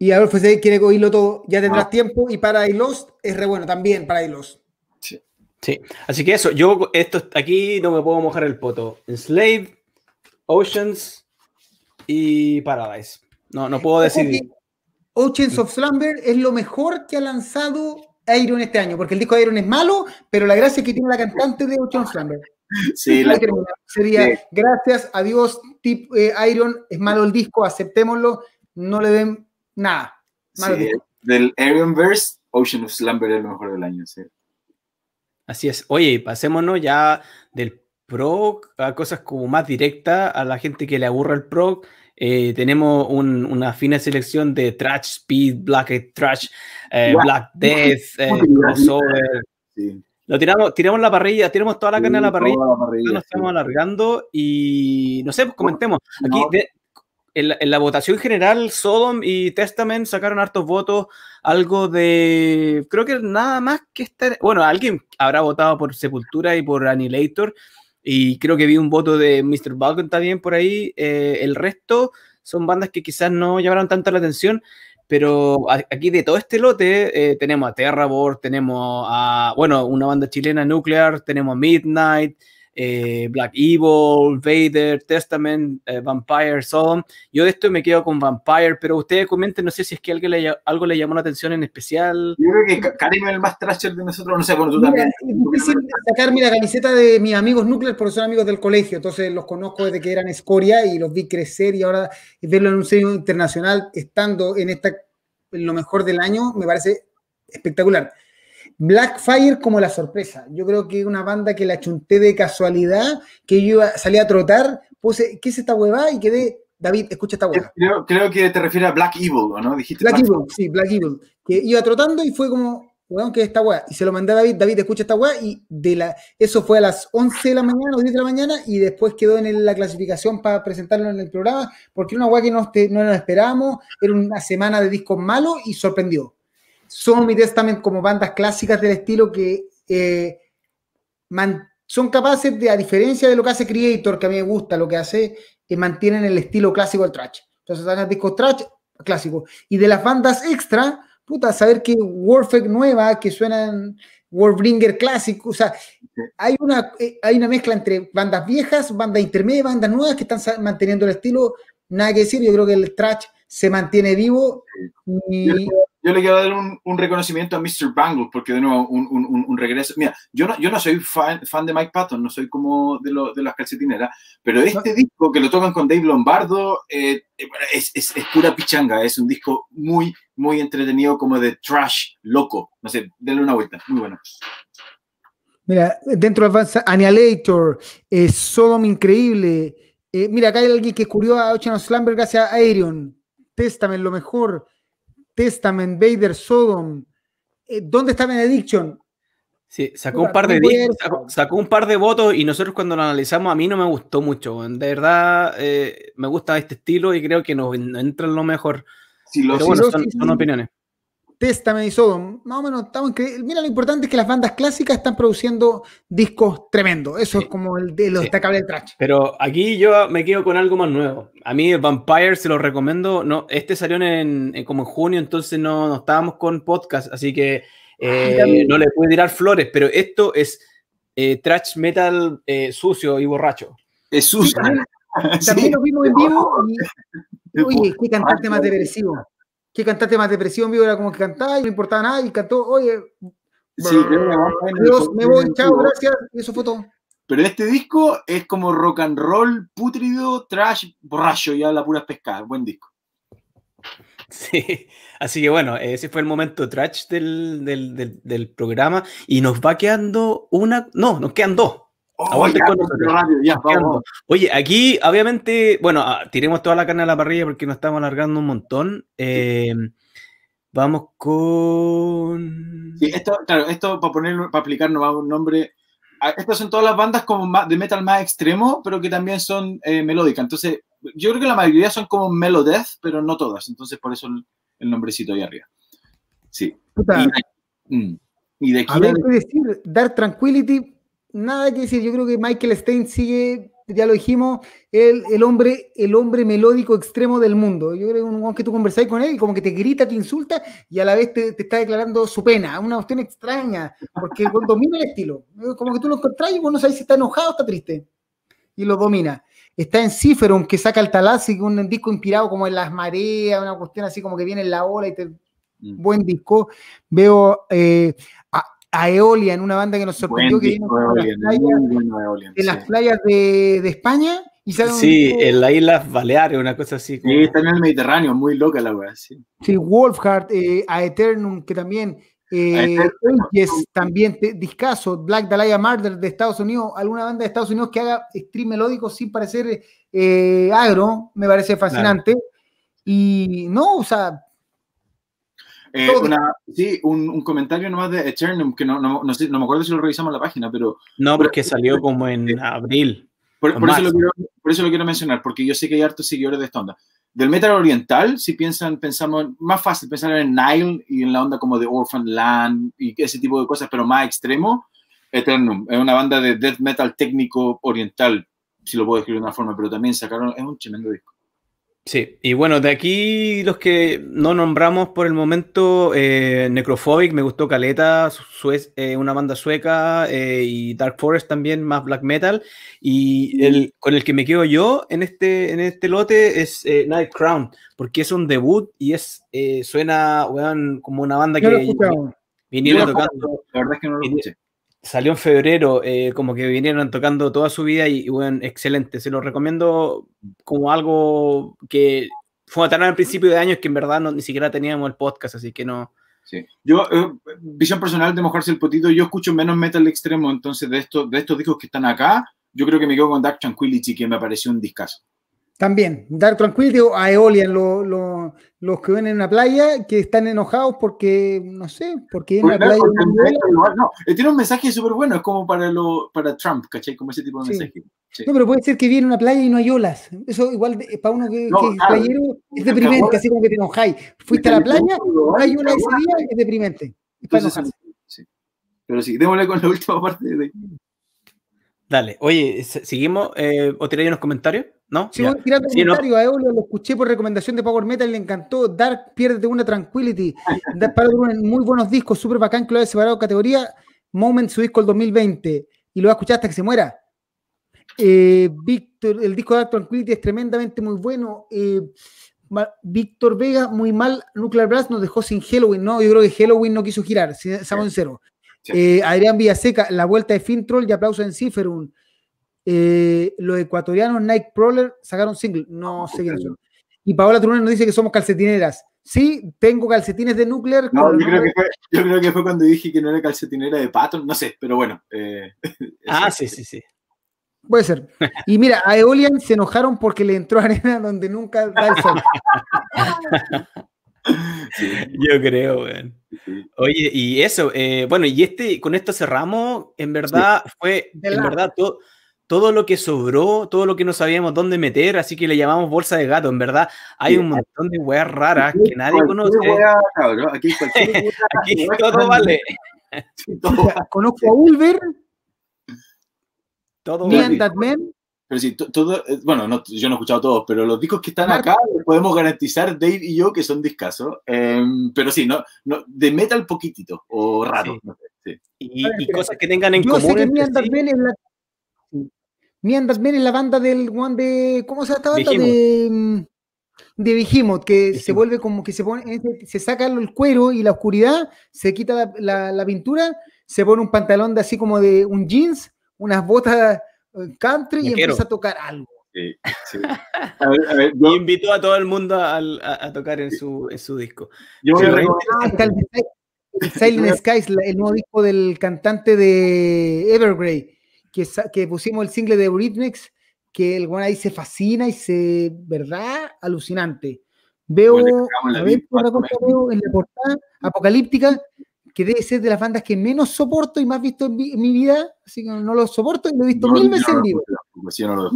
y ver si quiere oírlo todo, ya tendrás ah. tiempo. Y para Lost es re bueno también, para Lost. Sí. Así que eso, yo esto aquí no me puedo mojar el poto. Slave, Oceans y Paradise. No, no puedo decidir. Oceans of Slumber es lo mejor que ha lanzado Iron este año, porque el disco de Iron es malo, pero la gracia que tiene la cantante de Oceans of Slumber. Sí, Sería, gracias adiós tip, eh, Iron, es malo el disco, aceptémoslo, no le den Nada. del Verse, Ocean of Slumber es lo mejor del año, sí. Así es. Oye, pasémonos ya del pro a cosas como más directas, a la gente que le aburra el pro. Eh, tenemos una fina selección de Trash Speed, Black Trash, eh, Black Death, eh, Crossover. Lo tiramos, tiramos la parrilla, tiramos toda la carne a la parrilla, nos estamos alargando y no sé, pues, comentemos. Aquí en la, votación general, Sodom y Testament sacaron hartos votos, algo de, creo que nada más que estar, bueno, alguien habrá votado por Sepultura y por Annihilator, y creo que vi un voto de Mr. Balkan también por ahí, eh, el resto son bandas que quizás no llamaron tanta la atención, pero aquí de todo este lote eh, tenemos a Terrabor, tenemos a, bueno, una banda chilena, Nuclear, tenemos a Midnight, eh, Black Evil, Vader, Testament, eh, Vampire, son. Yo de esto me quedo con Vampire, pero ustedes comenten, no sé si es que alguien algo le llamó la atención en especial. Yo creo que Karim es el más trasher de nosotros, no sé, bueno, tú también. Es difícil sacarme la camiseta de mis amigos núcleos porque son amigos del colegio, entonces los conozco desde que eran escoria y los vi crecer y ahora verlo en un sello internacional estando en esta en lo mejor del año me parece espectacular. Blackfire como la sorpresa. Yo creo que una banda que la chunté de casualidad, que yo iba, salí a trotar, puse, ¿qué es esta huevada? Y quedé, David, escucha esta huevada. Creo, que te refieres a Black Evil, ¿no? Dijiste Black, Evil, sí, Black Evil. Que iba trotando y fue como, weón, ¿qué es esta huevada? Y se lo mandé a David, David, escucha esta huevada. Y de la, eso fue a las 11 de la mañana, o 10 de la mañana, y después quedó en la clasificación para presentarlo en el programa, porque era una huevada que no, no nos esperábamos, era una semana de discos malos y sorprendió son y Testament como bandas clásicas del estilo que eh, son capaces de, a diferencia de lo que hace Creator, que a mí me gusta, lo que hace, que eh, mantienen el estilo clásico del trash. Entonces dan discos trash clásicos. Y de las bandas extra, puta, saber que Warfare nueva, que suenan Warbringer clásico, o sea, hay una, eh, hay una mezcla entre bandas viejas, bandas intermedias, bandas nuevas que están manteniendo el estilo, nada que decir, yo creo que el trash se mantiene vivo y, yo le quiero dar un, reconocimiento a Mr. Bangle, porque de nuevo, un, regreso. Mira, yo no, yo no soy fan, de Mike Patton, no soy como de, las calcetineras, pero este disco que lo tocan con Dave Lombardo eh, eh, es, pura pichanga, es un disco muy, muy entretenido, como de trash loco. No sé, denle una vuelta, muy bueno. Mira, dentro de Advanced Annihilator, eh, Sodom Increíble. mira, acá hay alguien que curió a Ocean of Slumber gracias a Aerion. lo mejor. Testament, Vader, Sodom. Eh, ¿Dónde está Benediction? Sí, sacó un, par de sacó, un par de votos y nosotros cuando lo analizamos a mí no me gustó mucho. De verdad, eh, me gusta este estilo y creo que nos entra en lo mejor. Pero bueno, son opiniones. Testa me hizo más o menos estamos Mira, lo importante es que las bandas clásicas están produciendo discos tremendos. Eso es como el de lo destacable del trash. Pero aquí yo me quedo con algo más nuevo. A mí Vampire se lo recomiendo. No, este salió en, como en junio, entonces no, estábamos con podcast, así que ah, eh, no le pude tirar flores, pero esto es eh, trash metal eh, sucio y borracho. Es sucio. también, lo vimos en vivo. Y, qué cantante más ah, depresivo que cantante más depresión, vivo era como que cantaba y no importaba nada y cantó, oye, sí, me voy, chao, gracias, eso fue todo. Pero este disco es como rock and roll, putrido, trash, borracho y habla puras pescadas, buen disco. Sí, así que bueno, ese fue el momento trash del programa y nos va quedando una, no, nos quedan dos, Oh, Oye, aquí obviamente, bueno, ah, tiremos toda la carne a la parrilla porque nos estamos alargando un montón. Em, vamos con. Sí, esto, claro, esto para ponerlo, para aplicarnos a un nombre. Ah, estas son todas las bandas como de metal más extremo, pero que también son eh, melódicas. Entonces, yo creo que la mayoría son como Melodeath, pero no todas. Entonces, por eso el, nombrecito ahí arriba. Sí. Mm. Y, de aquí. A decir, Dark Tranquility nada que decir. Yo creo que Michael Stein sigue, ya lo dijimos, el, el hombre, el hombre melódico extremo del mundo. Yo creo que tú conversás con él, como que te grita, te insulta y a la vez te, está declarando su pena. Una cuestión extraña, porque domina el estilo. Como que tú lo encontrás y vos no sabés si está enojado o está triste. Y lo domina. Está en Ciferum, que saca el Talasi, un disco inspirado como en las mareas, una cuestión así como que viene en la ola y te, mm. buen disco. Veo eh, a Eolian, una banda que nos sorprendió que vino en las playas, de, de, España. Y sí, en las Islas Baleares, una cosa así. Sí, está en el Mediterráneo, muy loca la weá, sí. Wolfheart, eh, A Eternum, que también. Eh, también Discaso, Black Dahlia Murder de Estados Unidos, alguna banda de Estados Unidos que haga stream melódico sin parecer eh, agro, me parece fascinante. Y no, o sea, eh, una, sí, un, comentario nomás de Eternum, que no, no, no, me acuerdo si lo revisamos en la página, pero... No, porque que salió como en eh, abril. Por, eso lo quiero, por, eso lo quiero, mencionar, porque yo sé que hay hartos seguidores de esta onda. Del metal oriental, si piensan, pensamos, más fácil pensar en Nile y en la onda como de Orphan Land y ese tipo de cosas, pero más extremo, Eternum. Es una banda de death metal técnico oriental, si lo puedo describir de una forma, pero también sacaron, es un tremendo disco. Sí, y bueno, de aquí los que no nombramos por el momento, eh, Necrophobic, me gustó Caleta, su eh, una banda sueca, eh, y Dark Forest también, más black metal. Y el, con el que me quedo yo en este, en este lote es eh, Night Crown, porque es un debut y es suena como una banda que vinieron tocando. La verdad es que no lo escuché salió en febrero, eh, como que vinieron tocando toda su vida y, bueno, excelente. Se lo recomiendo como algo que fue tan al principio de años que en verdad ni siquiera teníamos el podcast, así que no. Sí. Yo, eh, visión personal de mojarse el potito, yo escucho menos metal extremo, entonces de, esto, de estos discos que están acá, yo creo que me quedo con Dark Tranquility, que me pareció un discazo. También, dar tranquilidad a Eolian lo, lo, los que ven en una playa que están enojados porque, no sé, porque en la playa. No, eh, tiene un mensaje súper bueno, es como para, lo, para Trump, ¿cachai? Como ese tipo de mensaje. No, pero puede ser que viene una playa y no hay olas. Eso igual para uno que, que es playero es deprimente, así como que te enojáis. Fuiste a la playa, no hay olas ese día, es deprimente. Entonces, sí. Pero sí, démosle con la última parte Dale, oye, ¿seguimos eh, o tiráis unos comentarios? ¿No? Sí, voy tirando comentario a lo escuché por recomendación de Power Metal y le encantó. Dark, pierde una Tranquility. muy buenos discos, súper bacán que lo haya separado categoría. Moment, su disco el 2020. Y lo va a escuchar hasta que se muera. Eh, Víctor, el disco de Dark Tranquility es tremendamente muy bueno. Eh, Víctor Vega, muy mal. Nuclear Blast nos dejó sin Halloween, ¿no? Yo creo que Halloween no quiso girar, estamos sinceros. cero eh, Adrián Villaseca, la vuelta de Fintroll y aplauso en Cipherun. Eh, los ecuatorianos Nike Proler sacaron single, no ah, sé qué Y Paola Truner nos dice que somos calcetineras. Sí, tengo calcetines de Nuclear. yo creo, que fue, cuando dije que no era calcetinera de Patton, no sé, pero bueno. Eh, ah, sí, sí, sí. Puede ser. Y mira, a Eolian se enojaron porque le entró arena donde nunca da el sol. Yo creo, Oye, y eso, eh, bueno, y este, con esto cerramos, en verdad, fue, en verdad, todo todo lo que sobró, todo lo que no sabíamos dónde meter, así que le llamamos bolsa de gato, en verdad. Hay un montón de weas raras que nadie conoce. aquí, aquí todo vale. Conozco a Ulver. Todo vale. Pero sí, todo, eh, bueno, yo no he escuchado todos, pero los discos que están acá podemos garantizar Dave y yo que son discasos. Em, pero sí, no, no, de metal poquitito o raro. Y, cosas que tengan en yo común. Sé que es la Mientras viene la banda del one de. ¿Cómo se llama esta banda? De, mm, de que se vuelve como que se pone. Se saca el cuero y la oscuridad, se quita la, pintura, se pone un pantalón de así como de un jeans, unas botas eh, country y empieza a tocar algo. Sí, A invito a todo el mundo a, tocar en su, en su disco. Yo sí, Silent Skies, el nuevo disco del cantante de Evergrey, que, pusimos el single de Britnex, que el bueno ahí se fascina y se, ¿verdad? Alucinante. Veo, en la portada apocalíptica que debe ser de las bandas que menos soporto y más visto en, mi vida, así que no lo soporto y lo he visto mil veces en vivo. No,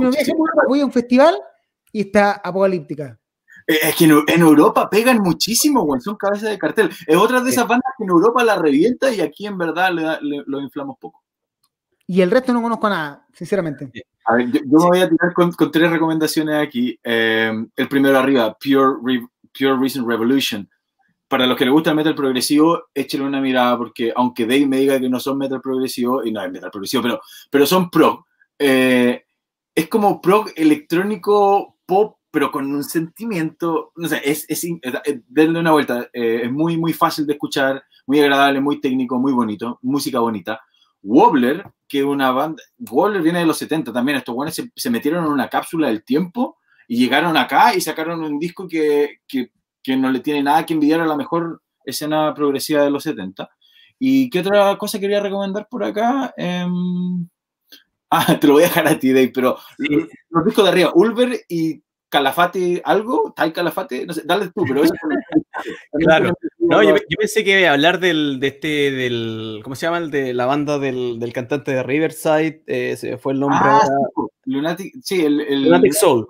voy a un festival y está apocalíptica. Eh, es que en, Europa pegan muchísimo, güey, son cabezas de cartel. Es otra de esas bandas que en Europa la revienta y aquí en verdad lo inflamos poco. Y el resto no conozco nada, sinceramente. A ver, yo, me voy a tirar con, tres recomendaciones aquí. Eh, el primero arriba, Pure, Reason Revolution. Para los que les gusta el metal progresivo, échenle una mirada porque aunque Dave me diga que no son metal progresivo, y no es metal progresivo, pero, pero son pro eh, es como pro electrónico pop, pero con un sentimiento, no sé, es, es, denle una vuelta, eh, es muy, muy fácil de escuchar, muy agradable, muy técnico, muy bonito, música bonita. Wobbler que una banda. Waller viene de los 70 también. Estos guanes se, metieron en una cápsula del tiempo y llegaron acá y sacaron un disco que, que, que, no le tiene nada que envidiar a la mejor escena progresiva de los 70. ¿Y qué otra cosa quería recomendar por acá? Em, ah, te lo voy a dejar a ti, Dave, pero los discos de arriba, Ulver y Calafate algo, tal Calafate, no sé, dale tú, pero eso Claro. yo, pensé que hablar del, de este, del, ¿cómo se llama? de la banda del, del cantante de Riverside, eh, se fue el nombre. Ah, sí, Lunatic, el, el Lunatic Soul.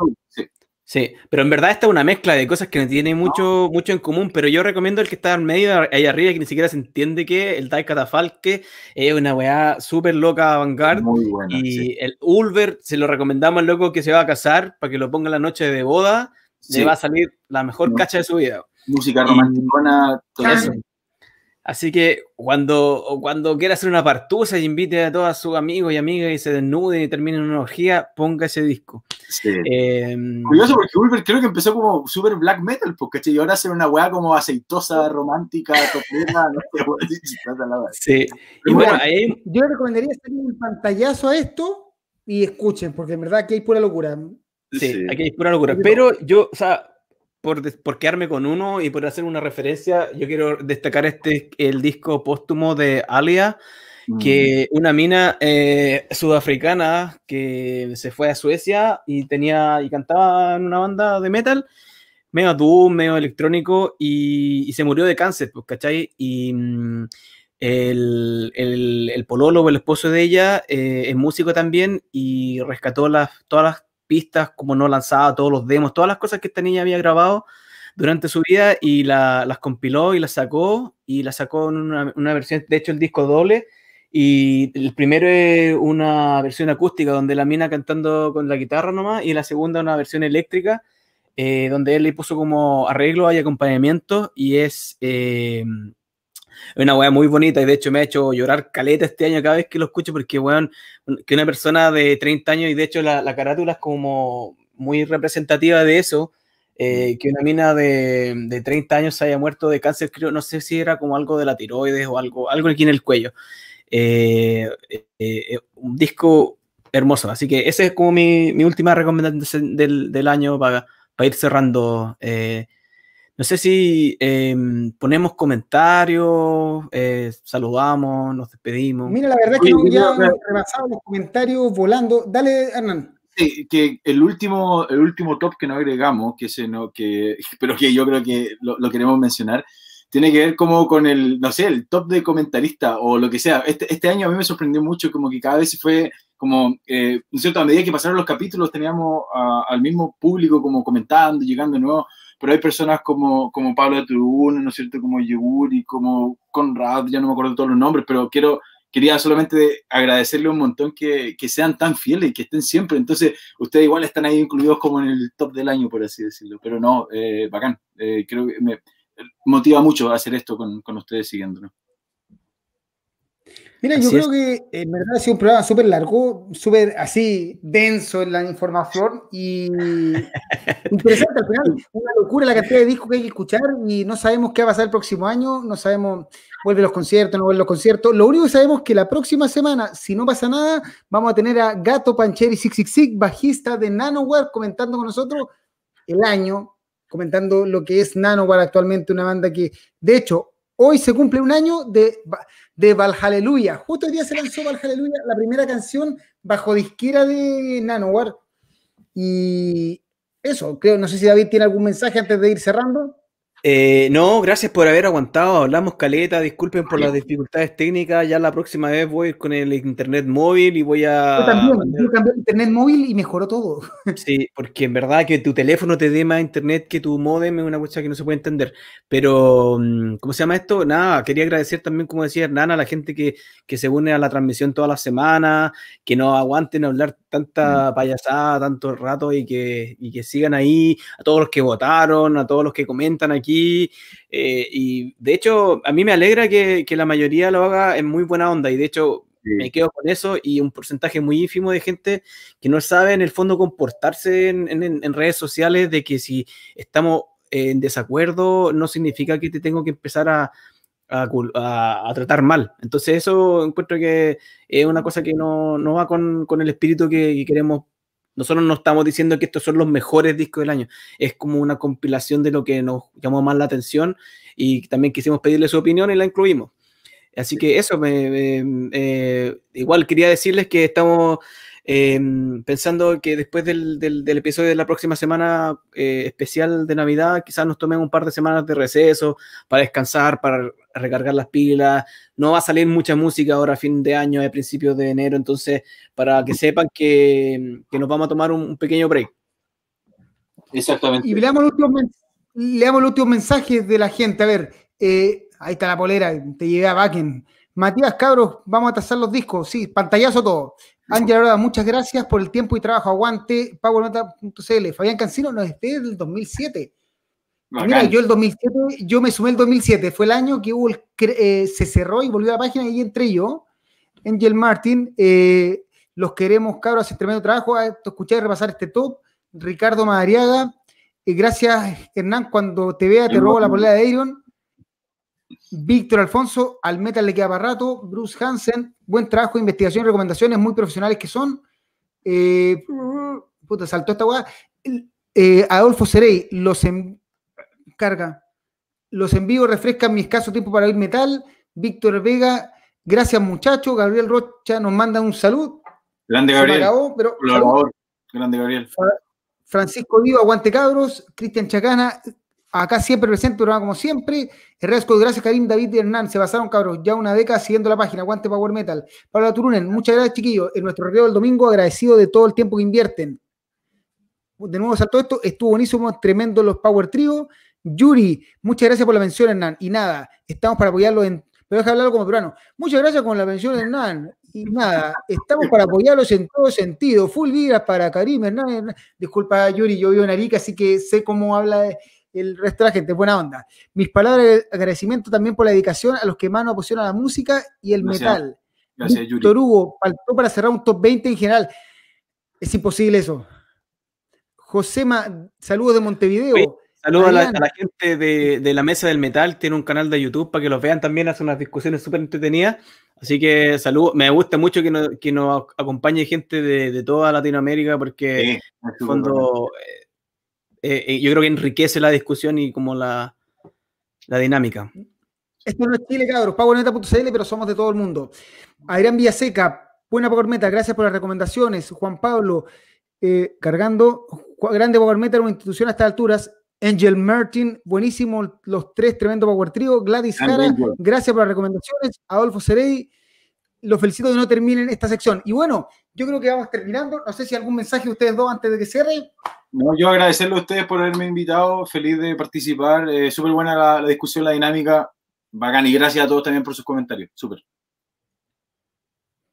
Sí, pero en verdad esta es una mezcla de cosas que no tiene mucho, mucho en común, pero yo recomiendo el que está en medio, ahí arriba, que ni siquiera se entiende que el Dai Catafalque es una weá súper loca avant Muy y el Ulver, se lo recomendamos al loco que se va a casar para que lo ponga la noche de boda, se le va a salir la mejor cacha de su vida. Música romántica, Así que cuando, cuando quiera hacer una partusa y invite a todos sus amigos y amigas y se desnuden y terminen una orgía, ponga ese disco. Em, Curioso porque creo que empezó como super black metal, porque y ahora hacer una weá como aceitosa, romántica, toplera, no sé, Sí. Y bueno, yo le recomendaría hacer un pantallazo a esto y escuchen, porque en verdad aquí hay pura locura. sí. aquí hay pura locura. Pero yo, o sea, por, quedarme con uno y por hacer una referencia, yo quiero destacar este, el disco póstumo de Alia, que mm. una mina eh, sudafricana que se fue a Suecia y tenía y cantaba en una banda de metal medio doom, medio electrónico y, se murió de cáncer, pues, ¿cachai? Y mm, el, el, el, el esposo de ella eh, es músico también y rescató las, todas las pistas, como no lanzaba todos los demos, todas las cosas que esta niña había grabado durante su vida y la, las compiló y las sacó y la sacó en una, versión, de hecho el disco doble y el primero es una versión acústica donde la mina cantando con la guitarra nomás y la segunda una versión eléctrica eh, donde él le puso como arreglo y acompañamiento y es eh, es una weá muy bonita y de hecho me ha hecho llorar caleta este año cada vez que lo escucho porque, weón, que una persona de 30 años y de hecho la, la carátula es como muy representativa de eso, eh, que una mina de, de, 30 años haya muerto de cáncer, creo, no sé si era como algo de la tiroides o algo, algo aquí en el cuello. Eh, eh, un disco hermoso, así que esa es como mi, mi última recomendación del, del año para, para ir cerrando. No sé si em, ponemos comentarios, eh, saludamos, nos despedimos. Mira, la verdad que no, ya hemos rebasado los comentarios volando. Dale, Hernán. Sí, que el último, el último top que no agregamos, que se no, que, pero que yo creo que lo, queremos mencionar, tiene que ver como con el, no sé, el top de comentarista o lo que sea. Este, este año a mí me sorprendió mucho, como que cada vez se fue como, eh, cierto a medida que pasaron los capítulos, teníamos al mismo público como comentando, llegando nuevo, pero hay personas como, como Pablo de ¿no es cierto?, como Yeguri, como Conrad, ya no me acuerdo todos los nombres, pero quiero, quería solamente agradecerle un montón que, que sean tan fieles y que estén siempre. Entonces, ustedes igual están ahí incluidos como en el top del año, por así decirlo, pero no, eh, bacán, eh, creo que me motiva mucho hacer esto con, con ustedes siguiéndonos. Mira, yo creo que eh, en verdad ha sido un programa súper largo, súper así denso en la información y interesante al final. Una locura la cantidad de discos que hay que escuchar y no sabemos qué va a pasar el próximo año, no sabemos, vuelve los conciertos, no vuelven los conciertos. Lo único que sabemos es que la próxima semana, si no pasa nada, vamos a tener a Gato Pancheri 666, bajista de Nanoware, comentando con nosotros el año, comentando lo que es Nanoware actualmente, una banda que, de hecho, hoy se cumple un año de de Valhaleluya. Justo el día se lanzó Valhaleluya, la primera canción bajo disquera de Nanowar. Y eso, creo, no sé si David tiene algún mensaje antes de ir cerrando. Eh, no, gracias por haber aguantado. Hablamos caleta. Disculpen por las dificultades técnicas. Ya la próxima vez voy con el internet móvil y voy a. Yo también, yo cambié el internet móvil y mejoró todo. Sí, porque en verdad que tu teléfono te dé más internet que tu modem es una cosa que no se puede entender. Pero, mm, ¿cómo se llama esto? Nada, quería agradecer también, como decía Hernán, a la gente que, se une a la transmisión todas las semanas, que no aguanten hablar tanta mm. payasada tanto rato y que, y que sigan ahí, a todos los que votaron, a todos los que comentan aquí eh, y de hecho, a mí me alegra que, la mayoría lo haga en muy buena onda. Y de hecho, me quedo con eso y un porcentaje muy ínfimo de gente que no sabe en el fondo comportarse en, redes sociales, de que si estamos en desacuerdo, no significa que te tengo que empezar a, tratar mal. Entonces eso encuentro que es una cosa que no, va con, el espíritu que, queremos nosotros no estamos diciendo que estos son los mejores discos del año. Es como una compilación de lo que nos llamó más la atención y también quisimos pedirle su opinión y la incluimos. Así que eso, eh, igual quería decirles que estamos Em, pensando que después del, episodio de la próxima semana eh, especial de Navidad, quizás nos tomen un par de semanas de receso para descansar, para recargar las pilas. No va a salir mucha música ahora a fin de año, a principios de enero, entonces para que sepan que, nos vamos a tomar un, pequeño break. Exactamente. Y leamos los, últimos, mensajes de la gente. A ver, eh, ahí está la polera, te llevé a Bakken. Matías Cabros, vamos a trazar los discos. Sí, pantallazo todo. Ángel muchas gracias por el tiempo y trabajo. Aguante, powermeta.cl. Fabián Cancino nos esté desde el 2007. yo el 2007, yo me sumé el 2007. Fue el año que hubo eh, se cerró y volvió a la página y entre yo, Angel Martin. Eh, los queremos, cabros, hace tremendo trabajo. Ah, escuché escuchar repasar este top. Ricardo Madariaga. Eh, gracias, Hernán. Cuando te vea, te robo la polea de Iron. Víctor Alfonso, al metal le queda para rato. Bruce Hansen, buen trabajo, investigación, recomendaciones muy profesionales que son. Eh, puta, saltó esta hueá. Eh, Adolfo Serey, los en... carga. Los envío, refrescan mi escaso tiempo para el metal. Víctor Vega, gracias muchachos. Gabriel Rocha nos manda un saludo, Grande Gabriel. Acabó, pero, Grande Gabriel. Francisco Vivo, aguante cabros. Cristian Chacana, acá siempre presente, como siempre. de gracias Karim, David y Hernán. Se pasaron, cabros, ya una década siguiendo la página. Aguante Power Metal. Pablo Turunen, muchas gracias, chiquillos. En nuestro reo del domingo, agradecido de todo el tiempo que invierten. De nuevo salto esto, estuvo buenísimo, tremendo los Power Trio. Yuri, muchas gracias por la mención, Hernán. Y nada, estamos para apoyarlos en. Pero deja hablarlo como peruano. Muchas gracias con la mención, Hernán. Y nada, estamos para apoyarlos en todo sentido. Full vida para Karim, Hernán. Disculpa, Yuri, yo vivo en Arica, así que sé cómo habla. De el resto de la gente, buena onda. Mis palabras de agradecimiento también por la dedicación a los que más nos apasionan a la música y el metal. Gracias, Yuri. Torugo, faltó para cerrar un top 20 en general. Es imposible eso. José, saludos de Montevideo. saludos a la, gente de, la Mesa del Metal, tiene un canal de YouTube para que los vean también, hace unas discusiones súper entretenidas. Así que saludos, me gusta mucho que, nos acompañe gente de, toda Latinoamérica porque en el fondo... Eh, eh, yo creo que enriquece la discusión y como la, dinámica. Esto no es Chile, cabros. Pagoneta.cl, pero somos de todo el mundo. Adrián Villaseca, buena Meta gracias por las recomendaciones. Juan Pablo, eh, cargando. Grande Power Meta una institución a estas alturas. Angel Martin, buenísimo, los tres, tremendo Power Trio. Gladys Cara, gracias por las recomendaciones. Adolfo Cerey, los felicito de no terminen esta sección. Y bueno, yo creo que vamos terminando. No sé si algún mensaje ustedes dos antes de que cierre. No, yo agradecerle a ustedes por haberme invitado. Feliz de participar. Eh, súper buena la, discusión, la dinámica. Bacán. Y gracias a todos también por sus comentarios. Súper.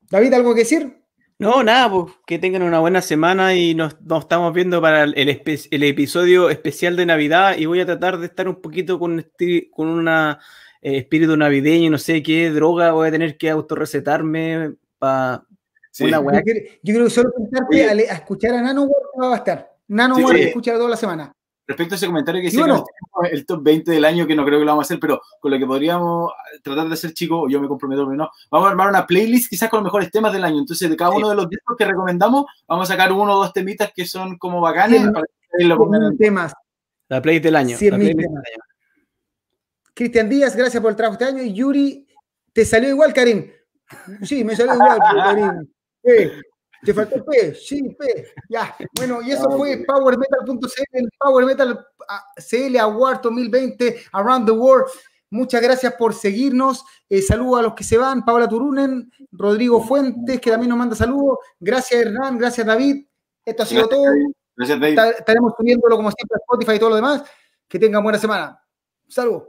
David, ¿algo que decir? No, nada, pues que tengan una buena semana y nos, estamos viendo para el, episodio especial de Navidad y voy a tratar de estar un poquito con una eh, espíritu navideño, no sé qué droga voy a tener que autorrecetarme para una Yo, creo que solo a, escuchar a Nano va a bastar. Nano sí, a escuchar toda la semana. Respecto a ese comentario que dice el top 20 del año, que no creo que lo vamos a hacer, pero con lo que podríamos tratar de hacer, chicos, yo me comprometo, pero no, vamos a armar una playlist quizás con los mejores temas del año. Entonces, de cada uno de los discos que recomendamos, vamos a sacar uno o dos temitas que son como bacanes. temas. La playlist La playlist del año. Cristian Díaz, gracias por el trabajo este año. Y Yuri, ¿te salió igual, Karim? Sí, me salió igual, pues, Karim. te faltó P, sí, P. Ya. Bueno, y eso fue PowerMetal.cl, el Power CL ah, Award 2020 Around the World. Muchas gracias por seguirnos. Eh, saludos a los que se van, Paula Turunen, Rodrigo Fuentes, que también nos manda saludos. Gracias, Hernán, gracias, David. Esto ha sido todo. Gracias, David. Estaremos subiéndolo como siempre a Spotify y todo lo demás. Que tengan buena semana. Saludos.